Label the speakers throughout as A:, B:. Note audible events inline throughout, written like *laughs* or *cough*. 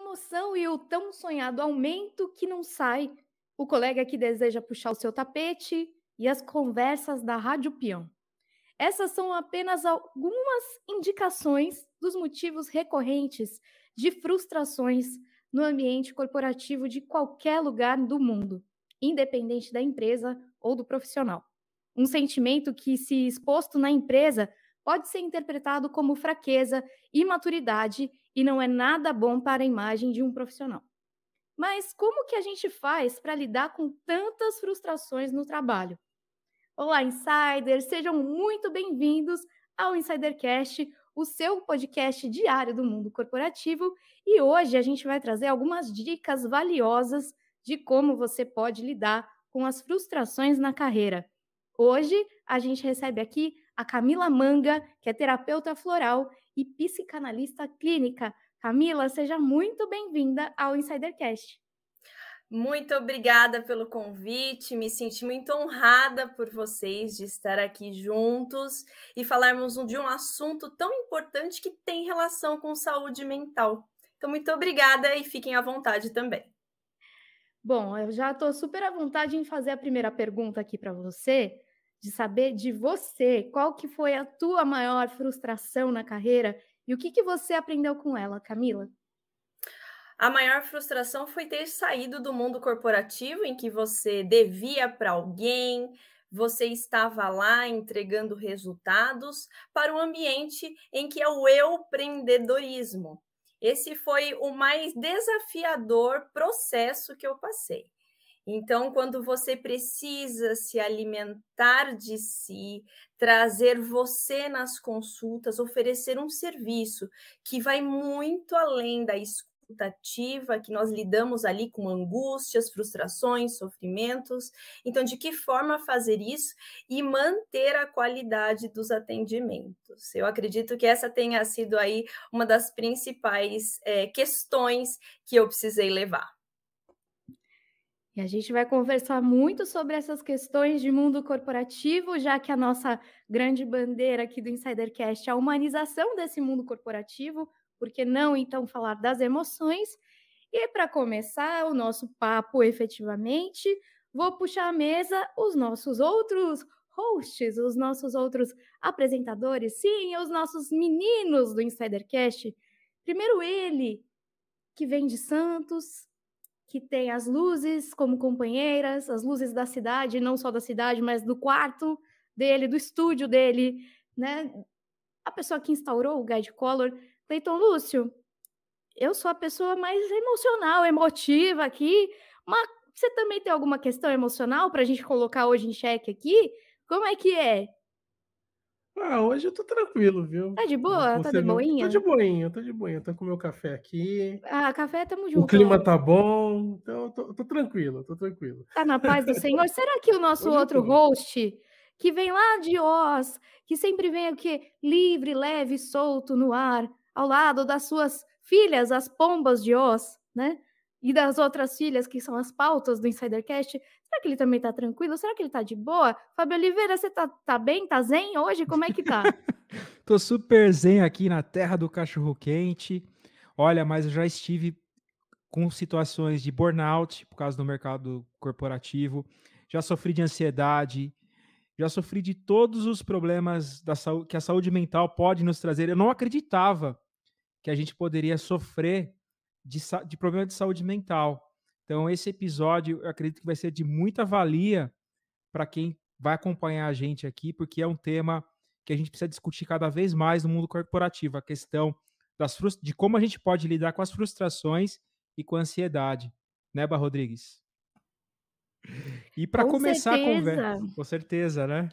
A: promoção e o tão sonhado aumento que não sai, o colega que deseja puxar o seu tapete e as conversas da Rádio Peão. Essas são apenas algumas indicações dos motivos recorrentes de frustrações no ambiente corporativo de qualquer lugar do mundo, independente da empresa ou do profissional. Um sentimento que, se exposto na empresa, pode ser interpretado como fraqueza, imaturidade e não é nada bom para a imagem de um profissional. Mas como que a gente faz para lidar com tantas frustrações no trabalho? Olá, insiders, sejam muito bem-vindos ao Insidercast, o seu podcast diário do mundo corporativo, e hoje a gente vai trazer algumas dicas valiosas de como você pode lidar com as frustrações na carreira. Hoje a gente recebe aqui a Camila Manga, que é terapeuta floral e psicanalista clínica. Camila, seja
B: muito bem-vinda ao Insidercast. Muito obrigada pelo convite, me senti muito honrada por vocês de estar aqui juntos e falarmos de um assunto tão importante que tem relação com saúde mental. Então, muito obrigada e fiquem à vontade também.
A: Bom, eu já estou super à vontade em fazer a primeira pergunta aqui para você, de saber de você, qual que foi a tua maior frustração na carreira e o que, que você aprendeu com ela, Camila?
B: A maior frustração foi ter saído do mundo corporativo em que você devia para alguém, você estava lá entregando resultados para um ambiente em que é o empreendedorismo. Esse foi o mais desafiador processo que eu passei. Então, quando você precisa se alimentar de si, trazer você nas consultas, oferecer um serviço que vai muito além da escutativa, que nós lidamos ali com angústias, frustrações, sofrimentos. Então, de que forma fazer isso e manter a qualidade dos atendimentos? Eu acredito que essa tenha sido aí uma das principais é, questões que eu precisei levar
A: a gente vai conversar muito sobre essas questões de mundo corporativo, já que a nossa grande bandeira aqui do Insidercast é a humanização desse mundo corporativo, porque não então falar das emoções? E para começar o nosso papo efetivamente, vou puxar à mesa os nossos outros hosts, os nossos outros apresentadores, sim, os nossos meninos do Insidercast. Primeiro ele, que vem de Santos, que tem as luzes como companheiras, as luzes da cidade, não só da cidade, mas do quarto dele, do estúdio dele, né? A pessoa que instaurou o Guide Color, Leiton Lúcio. Eu sou a pessoa mais emocional, emotiva aqui, mas você também tem alguma questão emocional para a gente colocar hoje em xeque aqui? Como é que é? Ah, hoje
C: eu tô tranquilo, viu? Tá de
A: boa? Você tá de boinha? Tô de
C: boinha, tô de boinha. Tô com meu café aqui.
A: Ah, café, tamo junto. O clima tá
C: bom, então eu tô, tô, tranquilo, tô tranquilo.
A: Tá na paz do Senhor. *laughs* Será que o nosso hoje é outro host, que vem lá de Oz, que sempre vem o quê? Livre, leve, solto no ar, ao lado das suas filhas, as pombas de Oz, né? e das outras filhas, que são as pautas do Insidercast, será que ele também tá tranquilo? Será que ele tá de boa? Fábio Oliveira, você tá, tá bem? Tá zen hoje? Como é que tá? *laughs*
D: Tô super zen aqui na terra do cachorro quente. Olha, mas eu já estive com situações de burnout por causa do mercado corporativo, já sofri de ansiedade, já sofri de todos os problemas da saúde, que a saúde mental pode nos trazer. Eu não acreditava que a gente poderia sofrer de, de problema de saúde mental. Então, esse episódio eu acredito que vai ser de muita valia para quem vai acompanhar a gente aqui, porque é um tema que a gente precisa discutir cada vez mais no mundo corporativo, a questão das de como a gente pode lidar com as frustrações e com a ansiedade, né, Bar Rodrigues? E para começar certeza. a conversa, com certeza, né?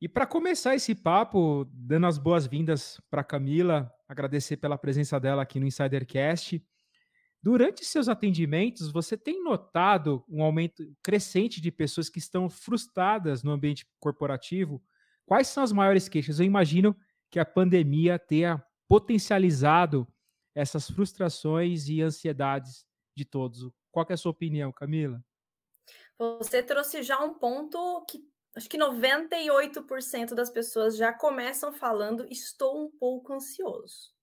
D: E para começar esse papo, dando as boas-vindas para Camila, agradecer pela presença dela aqui no Insidercast. Durante seus atendimentos, você tem notado um aumento crescente de pessoas que estão frustradas no ambiente corporativo? Quais são as maiores queixas? Eu imagino que a pandemia tenha potencializado essas frustrações e ansiedades de todos. Qual é a sua opinião, Camila?
B: Você trouxe já um ponto que acho que 98% das pessoas já começam falando: estou um pouco ansioso.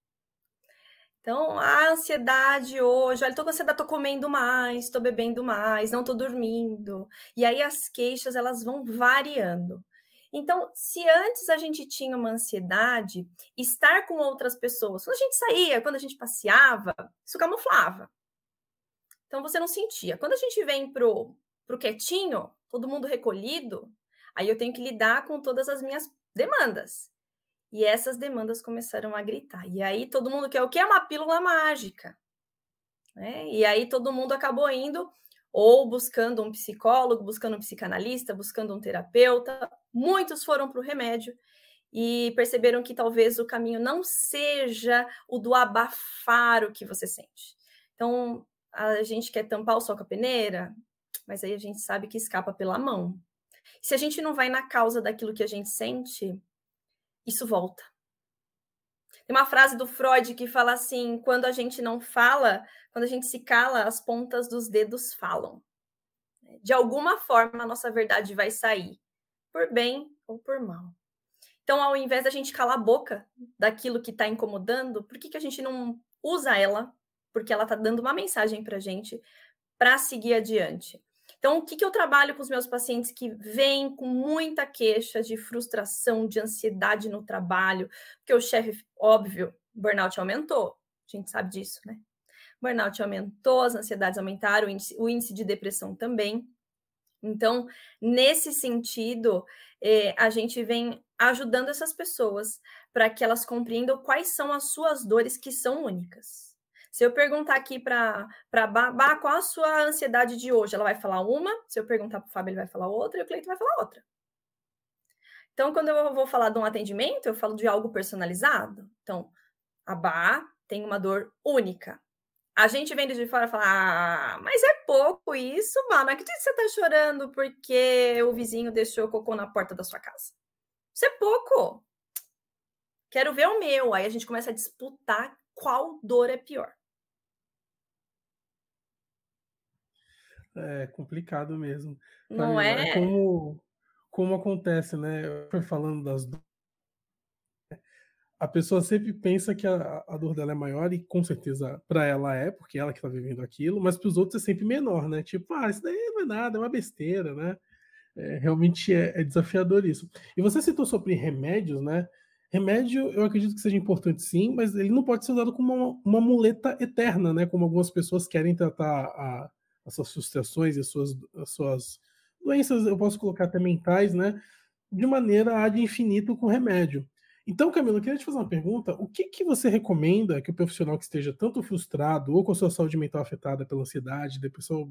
B: Então, a ansiedade hoje, olha, estou com ansiedade, estou comendo mais, estou bebendo mais, não estou dormindo. E aí as queixas elas vão variando. Então, se antes a gente tinha uma ansiedade, estar com outras pessoas, quando a gente saía, quando a gente passeava, isso camuflava. Então você não sentia. Quando a gente vem pro, pro quietinho, todo mundo recolhido, Aí eu tenho que lidar com todas as minhas demandas. E essas demandas começaram a gritar. E aí todo mundo quer o que é uma pílula mágica. Né? E aí todo mundo acabou indo ou buscando um psicólogo, buscando um psicanalista, buscando um terapeuta. Muitos foram para o remédio e perceberam que talvez o caminho não seja o do abafar o que você sente. Então, a gente quer tampar o sol com a peneira, mas aí a gente sabe que escapa pela mão, se a gente não vai na causa daquilo que a gente sente, isso volta. Tem uma frase do Freud que fala assim: quando a gente não fala, quando a gente se cala, as pontas dos dedos falam. De alguma forma, a nossa verdade vai sair, por bem ou por mal. Então, ao invés da gente calar a boca daquilo que está incomodando, por que, que a gente não usa ela? Porque ela está dando uma mensagem para a gente para seguir adiante. Então, o que, que eu trabalho com os meus pacientes que vêm com muita queixa de frustração, de ansiedade no trabalho, porque o chefe, óbvio, burnout aumentou, a gente sabe disso, né? Burnout aumentou, as ansiedades aumentaram, o índice, o índice de depressão também. Então, nesse sentido, eh, a gente vem ajudando essas pessoas para que elas compreendam quais são as suas dores que são únicas. Se eu perguntar aqui para Babá qual a sua ansiedade de hoje, ela vai falar uma. Se eu perguntar para o Fábio, ele vai falar outra. E o Cleiton vai falar outra. Então, quando eu vou falar de um atendimento, eu falo de algo personalizado. Então, a Bá tem uma dor única. A gente vem de fora e fala, ah, mas é pouco isso, Bá. Não é que você está chorando porque o vizinho deixou cocô na porta da sua casa. Isso é pouco. Quero ver o meu. Aí a gente começa a disputar qual dor é pior.
C: É complicado mesmo.
B: Tá não é? é
C: como, como acontece, né? Eu falando das dores. A pessoa sempre pensa que a, a dor dela é maior, e com certeza para ela é, porque é ela que está vivendo aquilo, mas para os outros é sempre menor, né? Tipo, ah, isso daí não é nada, é uma besteira, né? É, realmente é, é, desafiador isso. E você citou sobre remédios, né? Remédio, eu acredito que seja importante sim, mas ele não pode ser usado como uma, uma muleta eterna, né? Como algumas pessoas querem tratar a, as suas frustrações e as suas, as suas doenças, eu posso colocar até mentais, né? De maneira ad infinito com remédio. Então, Camila, eu queria te fazer uma pergunta. O que, que você recomenda que o profissional que esteja tanto frustrado ou com a sua saúde mental afetada pela ansiedade, depressão ou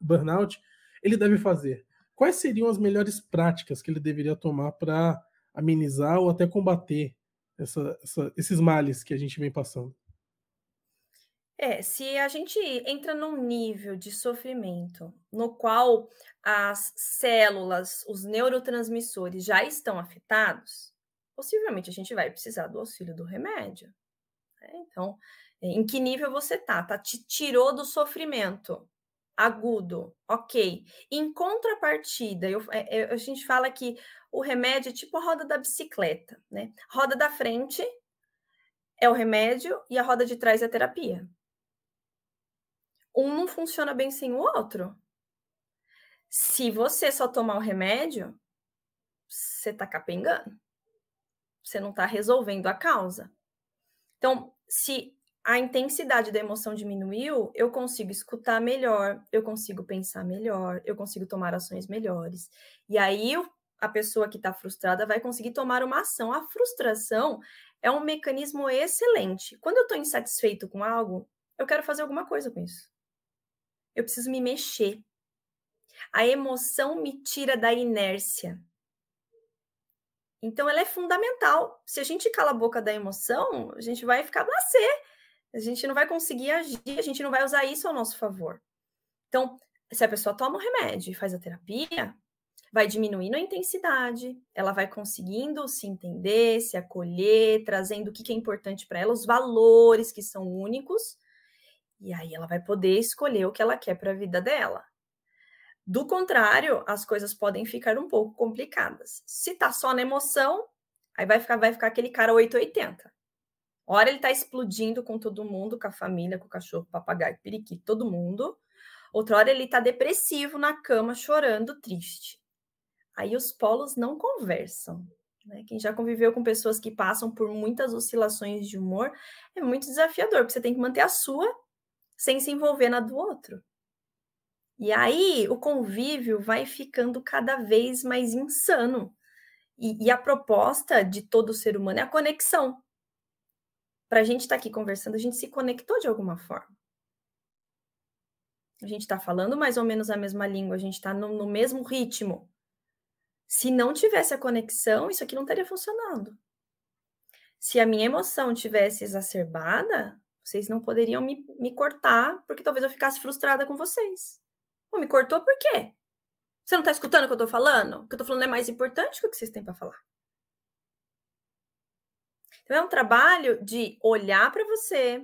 C: burnout, ele deve fazer? Quais seriam as melhores práticas que ele deveria tomar para amenizar ou até combater essa, essa, esses males que a gente vem passando?
B: É, se a gente entra num nível de sofrimento no qual as células, os neurotransmissores já estão afetados, possivelmente a gente vai precisar do auxílio do remédio. Né? Então, em que nível você tá? Tá te tirou do sofrimento agudo, ok. Em contrapartida, eu, eu, é, é, a gente fala que o remédio é tipo a roda da bicicleta, né? Roda da frente é o remédio e a roda de trás é a terapia um não funciona bem sem o outro. Se você só tomar o remédio, você tá capengando. Você não tá resolvendo a causa. Então, se a intensidade da emoção diminuiu, eu consigo escutar melhor, eu consigo pensar melhor, eu consigo tomar ações melhores. E aí a pessoa que está frustrada vai conseguir tomar uma ação. A frustração é um mecanismo excelente. Quando eu estou insatisfeito com algo, eu quero fazer alguma coisa com isso eu preciso me mexer. A emoção me tira da inércia. Então, ela é fundamental. Se a gente cala a boca da emoção, a gente vai ficar nascer. A gente não vai conseguir agir, a gente não vai usar isso ao nosso favor. Então, se a pessoa toma o remédio e faz a terapia, vai diminuindo a intensidade, ela vai conseguindo se entender, se acolher, trazendo o que é importante para ela, os valores que são únicos, e aí ela vai poder escolher o que ela quer para a vida dela. Do contrário, as coisas podem ficar um pouco complicadas. Se tá só na emoção, aí vai ficar, vai ficar aquele cara 880. Hora ele tá explodindo com todo mundo, com a família, com o cachorro, papagaio, periquito, todo mundo. Outra hora ele tá depressivo na cama, chorando, triste. Aí os polos não conversam. Né? Quem já conviveu com pessoas que passam por muitas oscilações de humor é muito desafiador, porque você tem que manter a sua sem se envolver na do outro. E aí o convívio vai ficando cada vez mais insano. E, e a proposta de todo ser humano é a conexão. Para a gente estar tá aqui conversando, a gente se conectou de alguma forma. A gente está falando mais ou menos a mesma língua, a gente está no, no mesmo ritmo. Se não tivesse a conexão, isso aqui não estaria funcionando. Se a minha emoção tivesse exacerbada, vocês não poderiam me, me cortar, porque talvez eu ficasse frustrada com vocês. Ou me cortou por quê? Você não tá escutando o que eu tô falando? O que eu tô falando é mais importante que o que vocês têm para falar. Então, é um trabalho de olhar para você,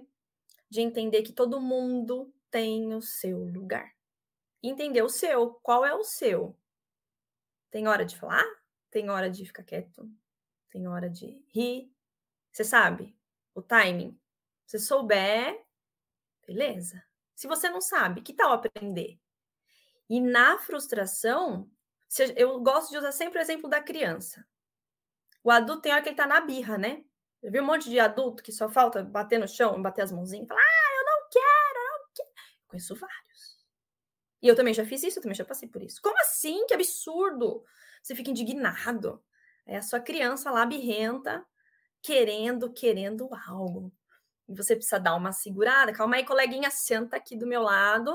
B: de entender que todo mundo tem o seu lugar. Entender o seu, qual é o seu. Tem hora de falar, tem hora de ficar quieto, tem hora de rir. Você sabe o timing. Você souber, beleza. Se você não sabe, que tal aprender? E na frustração, eu gosto de usar sempre o exemplo da criança. O adulto tem hora que ele tá na birra, né? Eu vi um monte de adulto que só falta bater no chão, bater as mãozinhas, falar, ah, eu não quero, eu não quero. Eu conheço vários. E eu também já fiz isso, eu também já passei por isso. Como assim? Que absurdo! Você fica indignado. É a sua criança lá birrenta, querendo, querendo algo. E você precisa dar uma segurada. Calma aí, coleguinha, senta aqui do meu lado.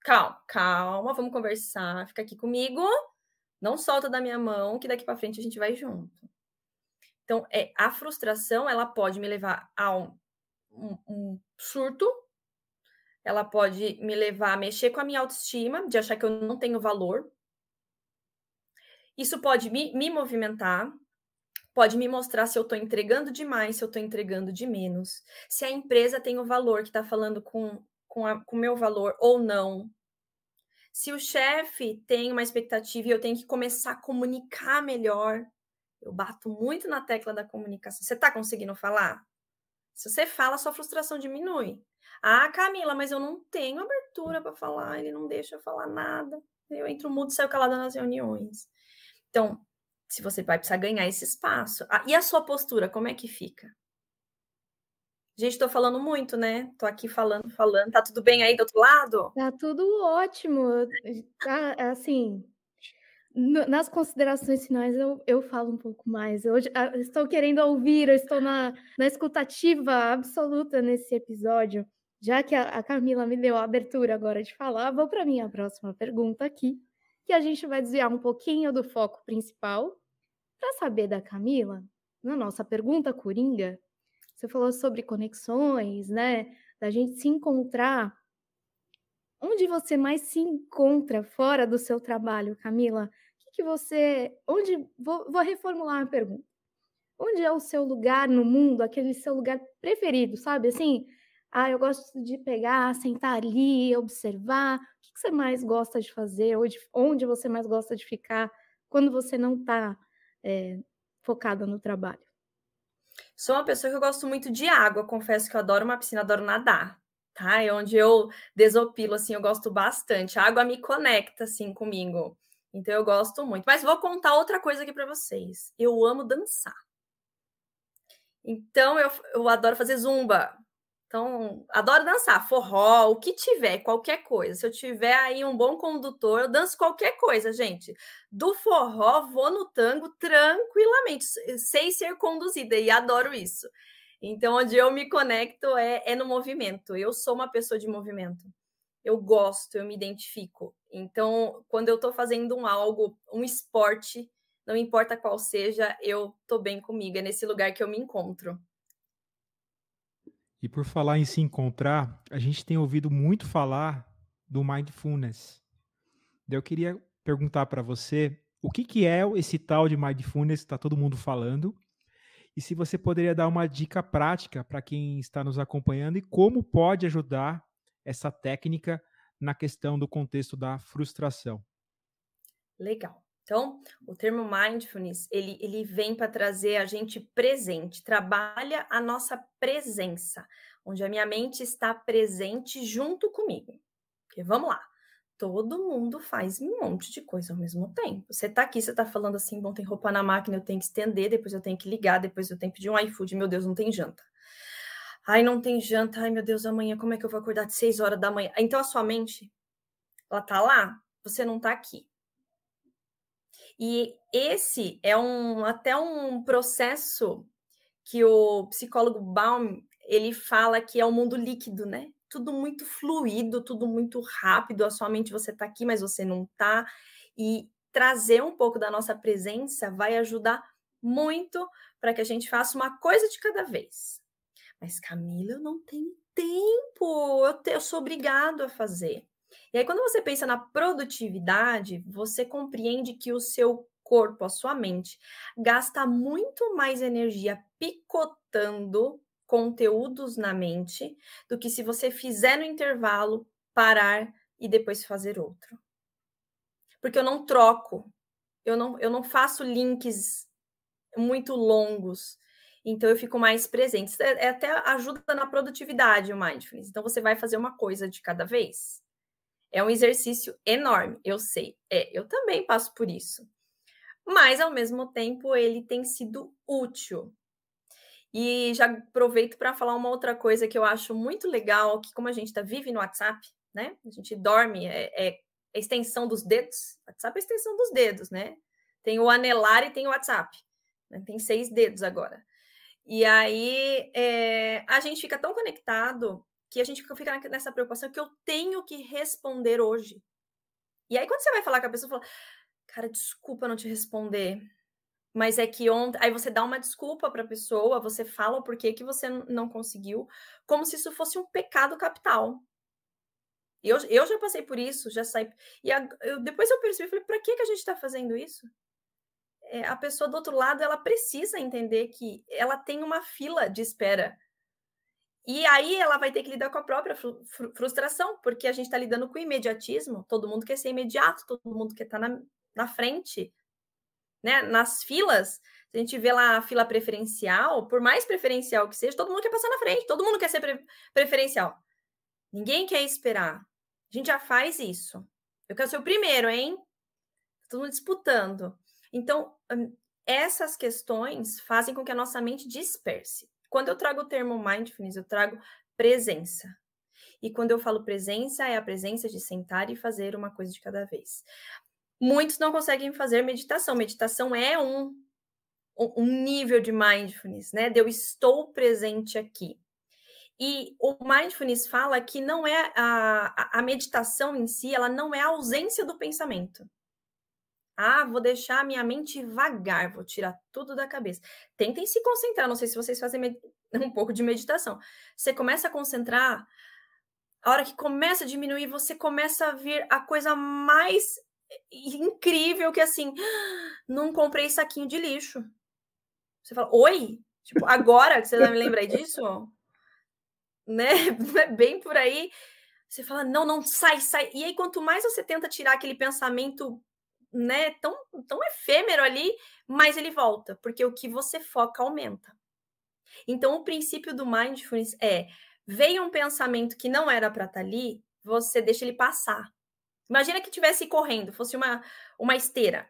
B: Calma, calma, vamos conversar. Fica aqui comigo. Não solta da minha mão, que daqui para frente a gente vai junto. Então, é, a frustração, ela pode me levar a um, um, um surto, ela pode me levar a mexer com a minha autoestima, de achar que eu não tenho valor. Isso pode me, me movimentar, Pode me mostrar se eu estou entregando demais, se eu estou entregando de menos, se a empresa tem o valor que está falando com com, com o meu valor ou não. Se o chefe tem uma expectativa e eu tenho que começar a comunicar melhor, eu bato muito na tecla da comunicação. Você está conseguindo falar? Se você fala, sua frustração diminui. Ah, Camila, mas eu não tenho abertura para falar, ele não deixa eu falar nada. Eu entro mudo e saio calada nas reuniões. Então, se você vai precisar ganhar esse espaço. Ah, e a sua postura, como é que fica? Gente, estou falando muito, né? Estou aqui falando, falando. Tá tudo bem aí do outro lado?
A: Tá tudo ótimo. Tá, assim, nas considerações finais eu, eu falo um pouco mais. hoje ah, estou querendo ouvir, eu estou na, na escutativa absoluta nesse episódio. Já que a, a Camila me deu a abertura agora de falar, vou para minha próxima pergunta aqui, que a gente vai desviar um pouquinho do foco principal para saber da Camila, na nossa pergunta coringa, você falou sobre conexões, né? Da gente se encontrar. Onde você mais se encontra fora do seu trabalho, Camila? O que, que você. Onde. Vou, vou reformular a pergunta. Onde é o seu lugar no mundo, aquele seu lugar preferido, sabe? Assim, ah, eu gosto de pegar, sentar ali, observar. O que, que você mais gosta de fazer? Onde, onde você mais gosta de ficar quando você não está é, focada no trabalho.
B: Sou uma pessoa que eu gosto muito de água, confesso que eu adoro uma piscina, adoro nadar, tá? É onde eu desopilo, assim, eu gosto bastante. A água me conecta, assim, comigo. Então eu gosto muito. Mas vou contar outra coisa aqui para vocês. Eu amo dançar. Então eu, eu adoro fazer zumba. Então, adoro dançar, forró, o que tiver, qualquer coisa. Se eu tiver aí um bom condutor, eu danço qualquer coisa, gente. Do forró, vou no tango tranquilamente, sem ser conduzida, e adoro isso. Então, onde eu me conecto é, é no movimento. Eu sou uma pessoa de movimento. Eu gosto, eu me identifico. Então, quando eu estou fazendo um algo, um esporte, não importa qual seja, eu estou bem comigo, é nesse lugar que eu me encontro.
D: E por falar em se encontrar, a gente tem ouvido muito falar do mindfulness. Eu queria perguntar para você o que, que é esse tal de mindfulness que está todo mundo falando e se você poderia dar uma dica prática para quem está nos acompanhando e como pode ajudar essa técnica na questão do contexto da frustração.
B: Legal. Então, o termo mindfulness, ele, ele vem para trazer a gente presente, trabalha a nossa presença, onde a minha mente está presente junto comigo. Porque vamos lá, todo mundo faz um monte de coisa ao mesmo tempo. Você está aqui, você está falando assim, bom, tem roupa na máquina, eu tenho que estender, depois eu tenho que ligar, depois eu tenho que pedir um iFood, meu Deus, não tem janta. Ai, não tem janta, ai meu Deus, amanhã como é que eu vou acordar de 6 horas da manhã? Então a sua mente, ela está lá, você não está aqui. E esse é um até um processo que o psicólogo Baum ele fala que é o um mundo líquido, né? Tudo muito fluido, tudo muito rápido, a sua mente você tá aqui, mas você não tá. E trazer um pouco da nossa presença vai ajudar muito para que a gente faça uma coisa de cada vez. Mas Camila, eu não tenho tempo, eu, te, eu sou obrigado a fazer. E aí, quando você pensa na produtividade, você compreende que o seu corpo, a sua mente, gasta muito mais energia picotando conteúdos na mente do que se você fizer no intervalo, parar e depois fazer outro. Porque eu não troco, eu não, eu não faço links muito longos. Então eu fico mais presente. É, é, até ajuda na produtividade o mindfulness. Então você vai fazer uma coisa de cada vez. É um exercício enorme, eu sei. É, eu também passo por isso. Mas, ao mesmo tempo, ele tem sido útil. E já aproveito para falar uma outra coisa que eu acho muito legal, que como a gente tá, vive no WhatsApp, né? A gente dorme, é, é a extensão dos dedos. WhatsApp é a extensão dos dedos, né? Tem o anelar e tem o WhatsApp. Né? Tem seis dedos agora. E aí é, a gente fica tão conectado que a gente fica nessa preocupação que eu tenho que responder hoje. E aí, quando você vai falar com a pessoa, fala, cara, desculpa não te responder. Mas é que ontem. Aí você dá uma desculpa para a pessoa, você fala o porquê que você não conseguiu, como se isso fosse um pecado capital. Eu, eu já passei por isso, já saí. E a, eu, depois eu percebi, falei, para que, que a gente está fazendo isso? É, a pessoa do outro lado, ela precisa entender que ela tem uma fila de espera e aí ela vai ter que lidar com a própria frustração, porque a gente está lidando com imediatismo, todo mundo quer ser imediato, todo mundo quer estar tá na, na frente, né? Nas filas, a gente vê lá a fila preferencial, por mais preferencial que seja, todo mundo quer passar na frente, todo mundo quer ser pre preferencial. Ninguém quer esperar. A gente já faz isso. Eu quero ser o primeiro, hein? Tá todo mundo disputando. Então, hum, essas questões fazem com que a nossa mente disperse. Quando eu trago o termo mindfulness, eu trago presença. E quando eu falo presença, é a presença de sentar e fazer uma coisa de cada vez. Muitos não conseguem fazer meditação. Meditação é um, um nível de mindfulness, né? De eu estou presente aqui. E o mindfulness fala que não é a, a meditação em si, ela não é a ausência do pensamento. Ah, vou deixar a minha mente vagar, vou tirar tudo da cabeça. Tentem se concentrar, não sei se vocês fazem *laughs* um pouco de meditação. Você começa a concentrar, a hora que começa a diminuir, você começa a ver a coisa mais incrível que assim, *gasps* não comprei saquinho de lixo. Você fala, oi? Tipo, agora que você me lembra disso? *laughs* Né? *laughs* Bem por aí. Você fala, não, não, sai, sai. E aí, quanto mais você tenta tirar aquele pensamento né, tão, tão efêmero ali, mas ele volta, porque o que você foca aumenta. Então, o princípio do mindfulness é: veio um pensamento que não era para estar tá ali, você deixa ele passar. Imagina que tivesse correndo, fosse uma, uma esteira.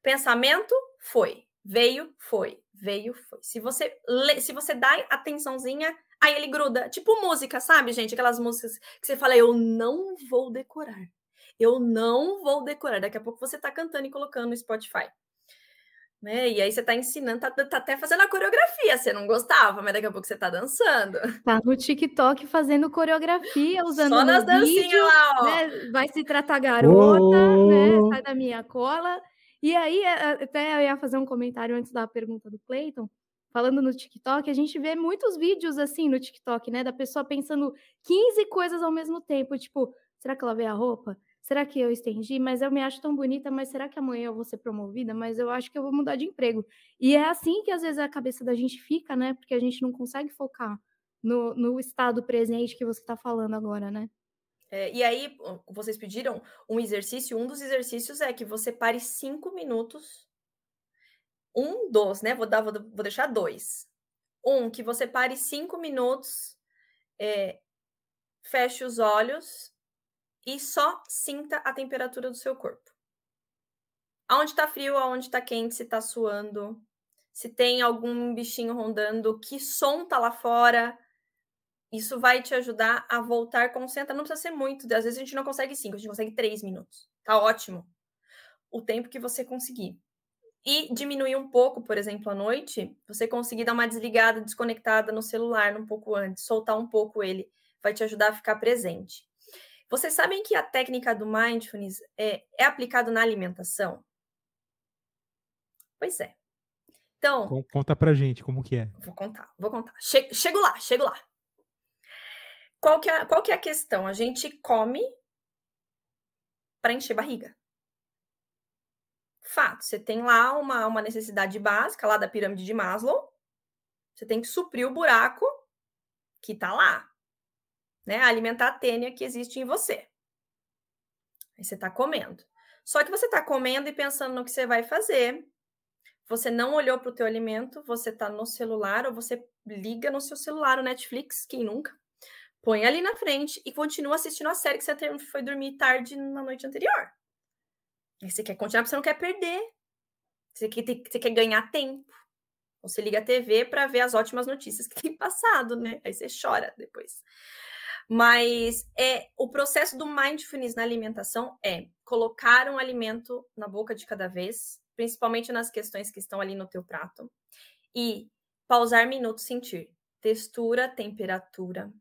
B: Pensamento foi, veio, foi, veio, foi. Se você se você dá atençãozinha, aí ele gruda. Tipo música, sabe, gente? Aquelas músicas que você fala, eu não vou decorar. Eu não vou decorar. Daqui a pouco você está cantando e colocando no Spotify. Né? E aí você está ensinando, tá, tá, até fazendo a coreografia, você não gostava, mas daqui a pouco você está dançando.
A: Tá no TikTok fazendo coreografia, usando Só nas dancinhas lá, ó. Né? Vai se tratar garota, né? oh. né? Sai da minha cola. E aí, é, é, até eu ia fazer um comentário antes da pergunta do Cleiton, falando no TikTok, a gente vê muitos vídeos assim no TikTok, né? Da pessoa pensando 15 coisas ao mesmo tempo, tipo, será que ela vê a roupa? será que eu estendi? Mas eu me acho tão bonita, mas será que amanhã eu vou ser promovida? Mas eu acho que eu vou mudar de emprego. E é assim que às vezes a cabeça da gente fica, né? Porque a gente não consegue focar no, no estado presente que você está falando agora, né?
B: É, e aí, vocês pediram um exercício. Um dos exercícios é que você pare cinco minutos. Um dois, né? Vou, dar, vou, vou deixar dois. Um, que você pare cinco minutos, é, feche os olhos e só sinta a temperatura do seu corpo. Aonde está frio, aonde está quente, se está suando, se tem algum bichinho rondando, que som está lá fora. Isso vai te ajudar a voltar, concentra. Não precisa ser muito, às vezes a gente não consegue cinco, a gente consegue três minutos. Tá ótimo. O tempo que você conseguir. E diminuir um pouco, por exemplo, à noite, você conseguir dar uma desligada, desconectada no celular um pouco antes, soltar um pouco ele, vai te ajudar a ficar presente. Vocês sabem que a técnica do mindfulness é, é aplicada na alimentação? Pois é. Então.
D: Conta pra gente como que é.
B: Vou contar, vou contar. chego lá, chego lá. Qual que, é, qual que é a questão? A gente come para encher barriga. Fato, você tem lá uma, uma necessidade básica, lá da pirâmide de Maslow, você tem que suprir o buraco que tá lá né? Alimentar a tênia que existe em você. Aí você está comendo. Só que você está comendo e pensando no que você vai fazer. Você não olhou para o teu alimento, você está no celular ou você liga no seu celular o Netflix, quem nunca? Põe ali na frente e continua assistindo a série que você foi dormir tarde na noite anterior. Aí você quer continuar porque você não quer perder. Você quer, você quer ganhar tempo. Você liga a TV para ver as ótimas notícias que tem passado, né? Aí você chora depois. Mas é o processo do mindfulness na alimentação é colocar um alimento na boca de cada vez, principalmente nas questões que estão ali no teu prato, e pausar minutos sentir textura, temperatura,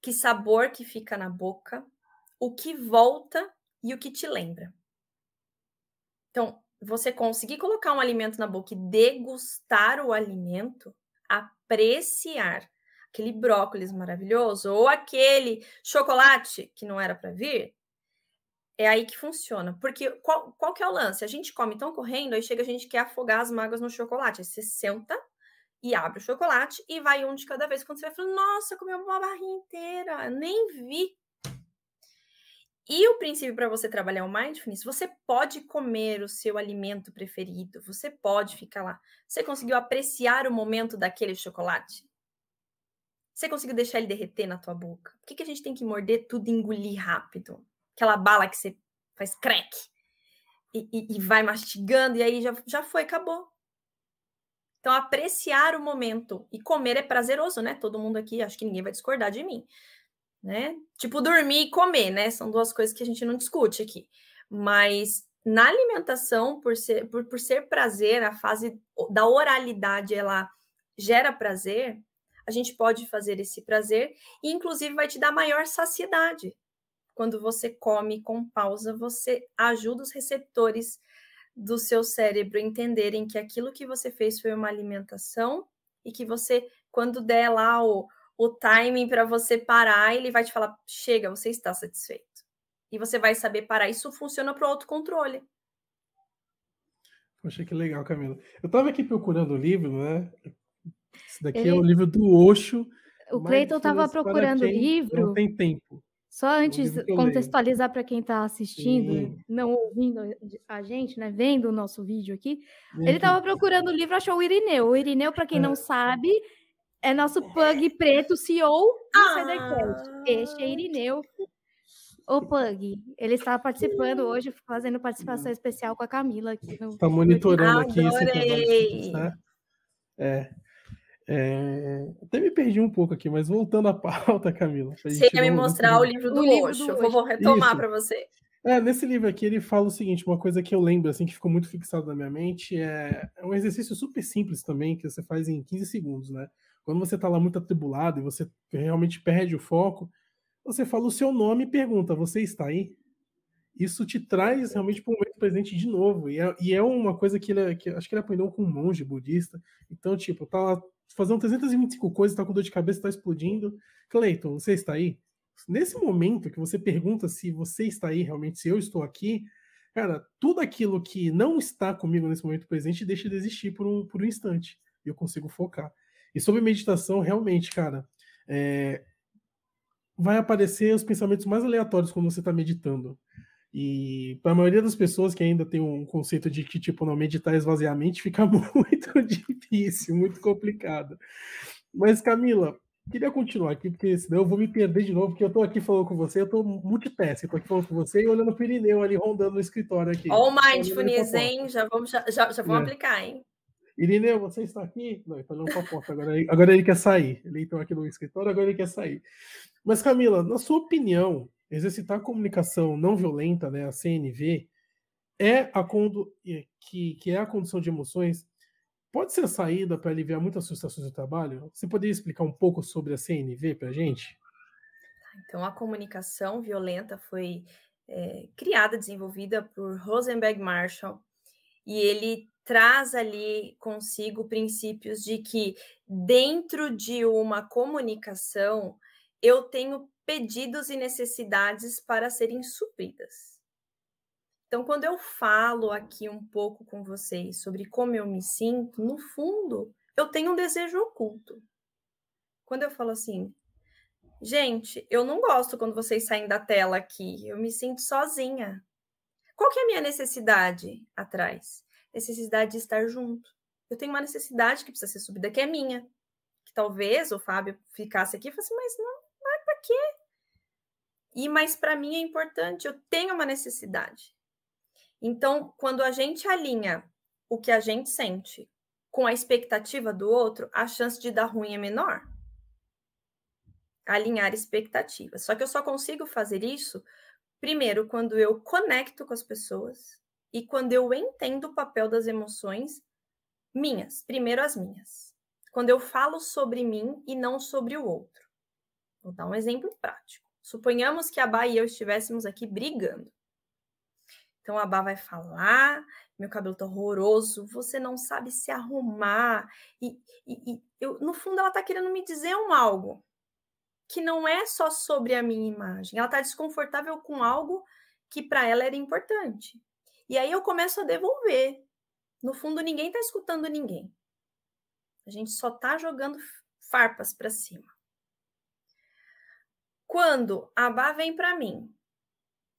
B: que sabor que fica na boca, o que volta e o que te lembra. Então, você conseguir colocar um alimento na boca e degustar o alimento, apreciar aquele brócolis maravilhoso ou aquele chocolate que não era para vir, é aí que funciona. Porque qual, qual que é o lance? A gente come tão correndo, aí chega a gente quer afogar as mágoas no chocolate. Aí você senta e abre o chocolate e vai um de cada vez. Quando você vai falando, nossa, comeu uma barrinha inteira, nem vi. E o princípio para você trabalhar o mindfulness, você pode comer o seu alimento preferido, você pode ficar lá. Você conseguiu apreciar o momento daquele chocolate? Você conseguiu deixar ele derreter na tua boca? Por que, que a gente tem que morder tudo e engolir rápido? Aquela bala que você faz crack e, e, e vai mastigando e aí já, já foi, acabou. Então, apreciar o momento. E comer é prazeroso, né? Todo mundo aqui, acho que ninguém vai discordar de mim. Né? Tipo, dormir e comer, né? São duas coisas que a gente não discute aqui. Mas na alimentação, por ser, por, por ser prazer, a fase da oralidade, ela gera prazer, a gente pode fazer esse prazer e, inclusive, vai te dar maior saciedade. Quando você come com pausa, você ajuda os receptores do seu cérebro entenderem que aquilo que você fez foi uma alimentação e que você, quando der lá o, o timing para você parar, ele vai te falar: chega, você está satisfeito. E você vai saber parar. Isso funciona para o autocontrole.
C: Poxa, que legal, Camila. Eu estava aqui procurando o livro, né? Esse daqui ele... é o livro do Osho.
A: O Cleiton estava procurando o livro. Não
C: tem tempo.
A: Só é antes é contextualizar para quem está assistindo, Sim. não ouvindo a gente, né, vendo o nosso vídeo aqui, Sim. ele estava procurando o livro, achou o Irineu. O Irineu, para quem é. não sabe, é nosso pug é. preto CEO do ah. Este é Irineu, o Pug. Ele está participando hoje, fazendo participação uhum. especial com a Camila aqui. No... Está monitorando aqui esse episódio, né? Tá?
D: É.
C: É... Até me perdi um pouco aqui, mas voltando à *laughs* pauta, Camila. Você ia me
B: mostrar o livro do o livro Do vou retomar para você.
C: É, nesse livro aqui ele fala o seguinte, uma coisa que eu lembro, assim, que ficou muito fixado na minha mente, é, é um exercício super simples também, que você faz em 15 segundos, né? Quando você está lá muito atribulado e você realmente perde o foco, você fala o seu nome e pergunta, você está aí? Isso te traz realmente para o momento presente de novo. E é, e é uma coisa que, ele, é, que acho que ele aprendeu com um monge budista. Então, tipo, tá lá fazendo 325 coisas, tá com dor de cabeça, tá explodindo. Cleiton, você está aí? Nesse momento que você pergunta se você está aí realmente, se eu estou aqui, cara, tudo aquilo que não está comigo nesse momento presente deixa de existir por um, por um instante. E eu consigo focar. E sobre meditação, realmente, cara, é... vai aparecer os pensamentos mais aleatórios quando você está meditando. E para a maioria das pessoas que ainda tem um conceito de que, tipo, não meditar esvaziamente *laughs* fica *laughs* muito difícil, muito complicado. Mas, Camila, queria continuar aqui, porque senão eu vou me perder de novo, porque eu estou aqui falando com você, eu estou multitasking, estou aqui falando com você e olhando o Pirineu ali, rondando no escritório aqui. All oh, mindfulness, hein?
B: Já vamos, já, já, vamos é. aplicar, hein?
C: Irineu, você está aqui? Não, ele está olhando a porta, agora, agora ele quer sair. Ele entrou aqui no escritório, agora ele quer sair. Mas, Camila, na sua opinião, exercitar a comunicação não violenta, né, a CNV, é a condu é, que, que é a condução de emoções, pode ser a saída para aliviar muitas frustrações do trabalho? Você poderia explicar um pouco sobre a CNV para a gente?
B: Então, a comunicação violenta foi é, criada, desenvolvida por Rosenberg Marshall, e ele traz ali consigo princípios de que dentro de uma comunicação eu tenho pedidos e necessidades para serem supridas. Então, quando eu falo aqui um pouco com vocês sobre como eu me sinto, no fundo, eu tenho um desejo oculto. Quando eu falo assim, gente, eu não gosto quando vocês saem da tela aqui, eu me sinto sozinha. Qual que é a minha necessidade atrás? Necessidade de estar junto. Eu tenho uma necessidade que precisa ser subida, que é minha. Que talvez o Fábio ficasse aqui e falasse, mas não, quê? E mas para mim é importante, eu tenho uma necessidade. Então, quando a gente alinha o que a gente sente com a expectativa do outro, a chance de dar ruim é menor. Alinhar expectativas. Só que eu só consigo fazer isso primeiro quando eu conecto com as pessoas e quando eu entendo o papel das emoções minhas, primeiro as minhas. Quando eu falo sobre mim e não sobre o outro. Vou dar um exemplo prático. Suponhamos que a Bá e eu estivéssemos aqui brigando. Então a Bá vai falar: meu cabelo tá horroroso, você não sabe se arrumar. E, e, e eu, no fundo, ela tá querendo me dizer um algo que não é só sobre a minha imagem. Ela tá desconfortável com algo que para ela era importante. E aí eu começo a devolver. No fundo, ninguém tá escutando ninguém. A gente só tá jogando farpas para cima. Quando a Bá vem para mim,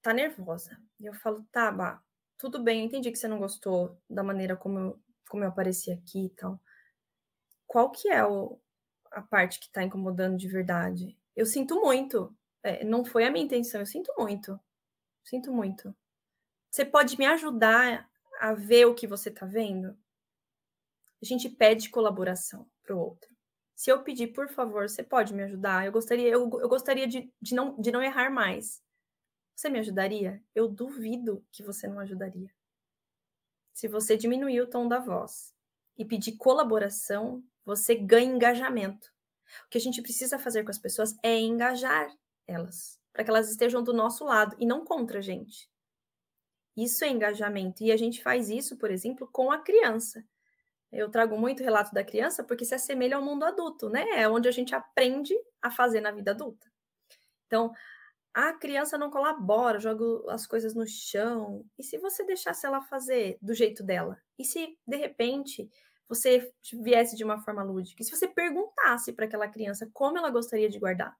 B: tá nervosa. E eu falo, tá, Bá, tudo bem, eu entendi que você não gostou da maneira como eu, como eu apareci aqui e tal. Qual que é o, a parte que tá incomodando de verdade? Eu sinto muito. É, não foi a minha intenção, eu sinto muito. Sinto muito. Você pode me ajudar a ver o que você tá vendo? A gente pede colaboração pro outro se eu pedir, por favor, você pode me ajudar? Eu gostaria, eu, eu gostaria de, de, não, de não errar mais. Você me ajudaria? Eu duvido que você não ajudaria. Se você diminuir o tom da voz e pedir colaboração, você ganha engajamento. O que a gente precisa fazer com as pessoas é engajar elas, para que elas estejam do nosso lado e não contra a gente. Isso é engajamento. E a gente faz isso, por exemplo, com a criança. Eu trago muito relato da criança porque se assemelha ao mundo adulto, né? É onde a gente aprende a fazer na vida adulta. Então, a criança não colabora, joga as coisas no chão. E se você deixasse ela fazer do jeito dela? E se, de repente, você viesse de uma forma lúdica? E se você perguntasse para aquela criança como ela gostaria de guardar?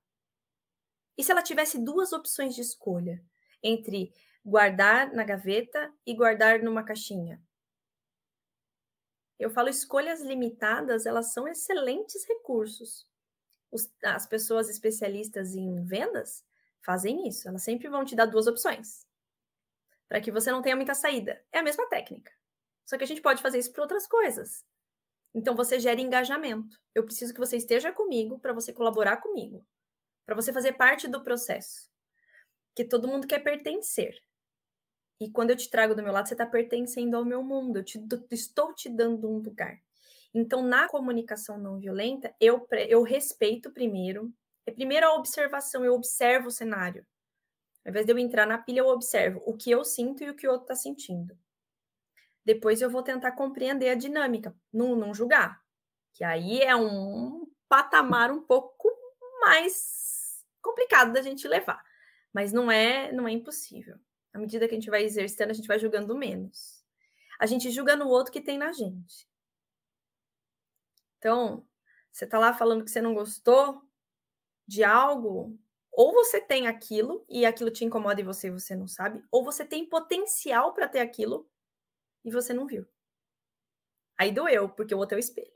B: E se ela tivesse duas opções de escolha entre guardar na gaveta e guardar numa caixinha? Eu falo escolhas limitadas, elas são excelentes recursos. Os, as pessoas especialistas em vendas fazem isso. Elas sempre vão te dar duas opções para que você não tenha muita saída. É a mesma técnica. Só que a gente pode fazer isso para outras coisas. Então você gera engajamento. Eu preciso que você esteja comigo para você colaborar comigo, para você fazer parte do processo. Que todo mundo quer pertencer. E quando eu te trago do meu lado, você está pertencendo ao meu mundo, eu te, estou te dando um lugar. Então, na comunicação não violenta, eu, eu respeito primeiro. É primeiro a observação, eu observo o cenário. Ao invés de eu entrar na pilha, eu observo o que eu sinto e o que o outro está sentindo. Depois eu vou tentar compreender a dinâmica, não, não julgar. Que aí é um patamar um pouco mais complicado da gente levar. Mas não é, não é impossível. À medida que a gente vai exercitando, a gente vai julgando menos. A gente julga no outro que tem na gente. Então, você tá lá falando que você não gostou de algo, ou você tem aquilo e aquilo te incomoda e você você não sabe, ou você tem potencial para ter aquilo e você não viu. Aí doeu, porque o outro é o espelho.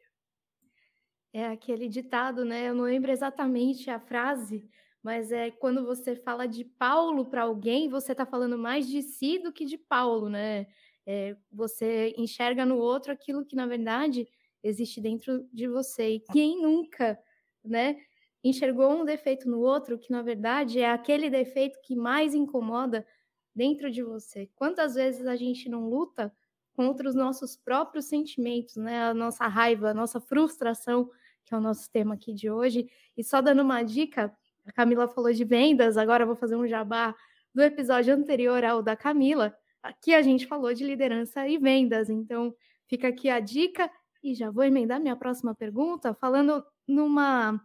B: É
A: aquele ditado, né? Eu não lembro exatamente a frase, mas é quando você fala de Paulo para alguém, você está falando mais de si do que de Paulo, né? É, você enxerga no outro aquilo que, na verdade, existe dentro de você. E quem nunca, né, enxergou um defeito no outro que, na verdade, é aquele defeito que mais incomoda dentro de você? Quantas vezes a gente não luta contra os nossos próprios sentimentos, né? A nossa raiva, a nossa frustração, que é o nosso tema aqui de hoje. E só dando uma dica, a Camila falou de vendas, agora vou fazer um jabá do episódio anterior ao da Camila, aqui a gente falou de liderança e vendas. Então, fica aqui a dica e já vou emendar minha próxima pergunta falando numa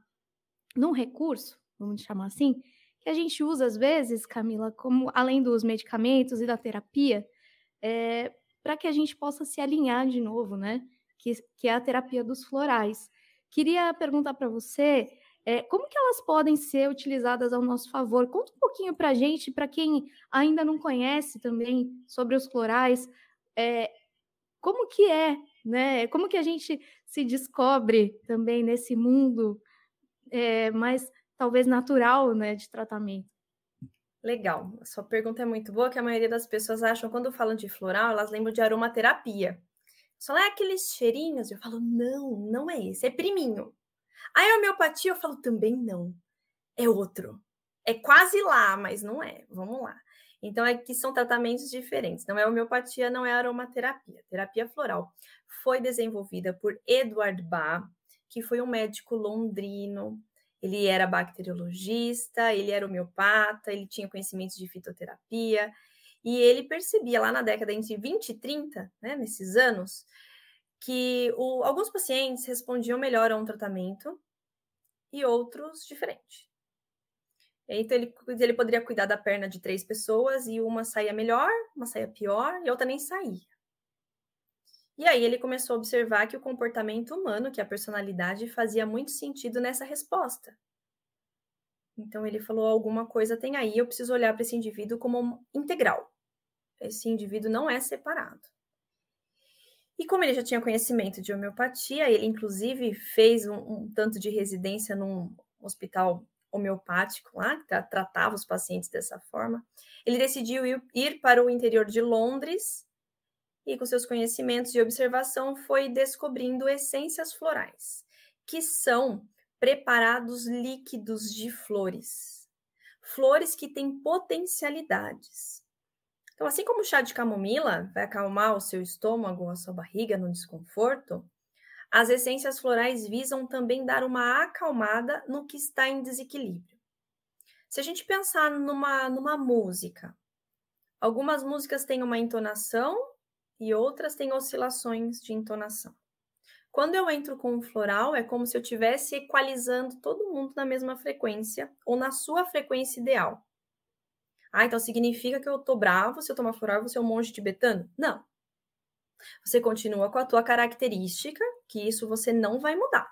A: num recurso, vamos chamar assim, que a gente usa às vezes, Camila, como além dos medicamentos e da terapia, é, para que a gente possa se alinhar de novo, né? Que, que é a terapia dos florais. Queria perguntar para você é, como que elas podem ser utilizadas ao nosso favor? Conta um pouquinho para a gente, para quem ainda não conhece também sobre os florais, é, como que é, né? Como que a gente se descobre também nesse mundo é, mais talvez natural, né, de tratamento?
B: Legal. A sua pergunta é muito boa, que a maioria das pessoas acham quando falam de floral, elas lembram de aromaterapia. Só é aqueles cheirinhos, eu falo, não, não é esse, é priminho. A homeopatia, eu falo também não. É outro. É quase lá, mas não é. Vamos lá. Então, é que são tratamentos diferentes. Não é homeopatia, não é aromaterapia. Terapia floral foi desenvolvida por Edward Bach, que foi um médico londrino. Ele era bacteriologista, ele era homeopata, ele tinha conhecimentos de fitoterapia. E ele percebia lá na década entre 20 e 30, né, nesses anos, que o, alguns pacientes respondiam melhor a um tratamento e outros diferente. Então, ele, ele poderia cuidar da perna de três pessoas e uma saía melhor, uma saía pior e outra nem saía. E aí ele começou a observar que o comportamento humano, que a personalidade, fazia muito sentido nessa resposta. Então ele falou: alguma coisa tem aí, eu preciso olhar para esse indivíduo como integral. Esse indivíduo não é separado. E como ele já tinha conhecimento de homeopatia, ele inclusive fez um, um tanto de residência num hospital homeopático lá, que tratava os pacientes dessa forma, ele decidiu ir, ir para o interior de Londres e, com seus conhecimentos de observação, foi descobrindo essências florais, que são preparados líquidos de flores. Flores que têm potencialidades. Então, assim como o chá de camomila vai acalmar o seu estômago, a sua barriga no desconforto, as essências florais visam também dar uma acalmada no que está em desequilíbrio. Se a gente pensar numa, numa música, algumas músicas têm uma entonação e outras têm oscilações de entonação. Quando eu entro com um floral, é como se eu estivesse equalizando todo mundo na mesma frequência ou na sua frequência ideal. Ah, então significa que eu tô bravo, se eu tomar furor, você é um monge tibetano? Não. Você continua com a tua característica, que isso você não vai mudar.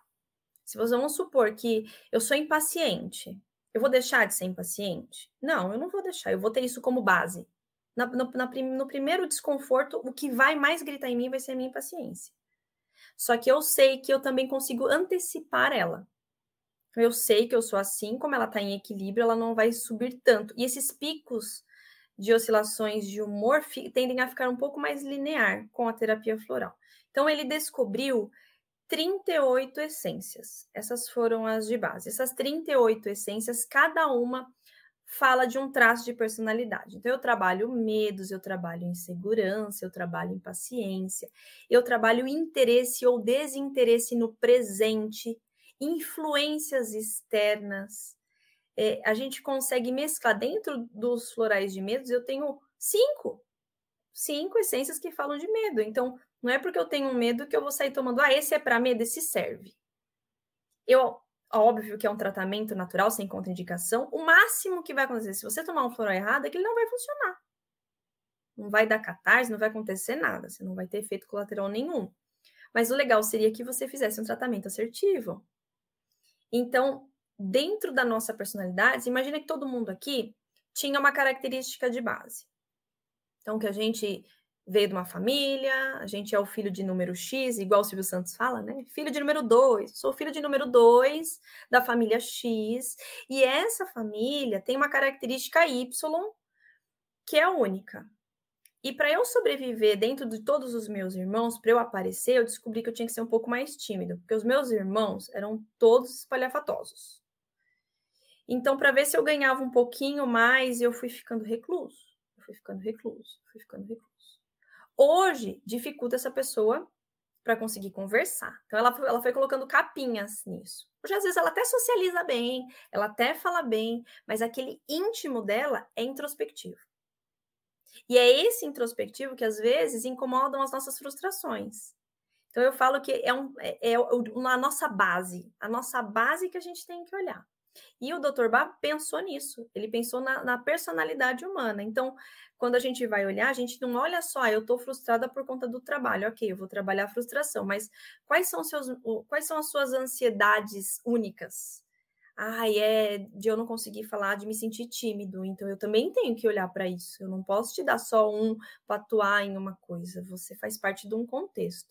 B: Se você vamos supor que eu sou impaciente, eu vou deixar de ser impaciente? Não, eu não vou deixar, eu vou ter isso como base. Na, no, na, no primeiro desconforto, o que vai mais gritar em mim vai ser a minha impaciência. Só que eu sei que eu também consigo antecipar ela eu sei que eu sou assim, como ela está em equilíbrio, ela não vai subir tanto. E esses picos de oscilações de humor tendem a ficar um pouco mais linear com a terapia floral. Então, ele descobriu 38 essências. Essas foram as de base. Essas 38 essências, cada uma fala de um traço de personalidade. Então, eu trabalho medos, eu trabalho insegurança, eu trabalho impaciência, eu trabalho interesse ou desinteresse no presente, influências externas. É, a gente consegue mesclar dentro dos florais de medos. Eu tenho cinco, cinco essências que falam de medo. Então, não é porque eu tenho medo que eu vou sair tomando, ah, esse é para medo, esse serve. Eu, óbvio que é um tratamento natural, sem contraindicação. O máximo que vai acontecer se você tomar um floral errado é que ele não vai funcionar. Não vai dar catarse, não vai acontecer nada, você não vai ter efeito colateral nenhum. Mas o legal seria que você fizesse um tratamento assertivo. Então, dentro da nossa personalidade, imagina que todo mundo aqui tinha uma característica de base. Então, que a gente veio de uma família, a gente é o filho de número X, igual o Silvio Santos fala, né? Filho de número 2, sou filho de número 2 da família X, e essa família tem uma característica Y que é única. E para eu sobreviver dentro de todos os meus irmãos, para eu aparecer, eu descobri que eu tinha que ser um pouco mais tímido, porque os meus irmãos eram todos espalhafatosos. Então, para ver se eu ganhava um pouquinho mais, eu fui ficando recluso, eu fui ficando recluso, fui ficando recluso. Hoje dificulta essa pessoa para conseguir conversar. Então, ela, ela foi colocando capinhas nisso. Hoje, às vezes, ela até socializa bem, ela até fala bem, mas aquele íntimo dela é introspectivo. E é esse introspectivo que às vezes incomodam as nossas frustrações. Então eu falo que é, um, é, é uma, a nossa base, a nossa base que a gente tem que olhar. E o Dr. Bá pensou nisso, ele pensou na, na, personalidade humana. Então, quando a gente vai olhar, a gente não olha só, ah, eu estou frustrada por conta do trabalho, ok, eu vou trabalhar a frustração, mas quais são, seus, quais são as suas ansiedades únicas? ai, é de eu não conseguir falar, de me sentir tímido. Então eu também tenho que olhar para isso. Eu não posso te dar só um para atuar em uma coisa. Você faz parte de um contexto.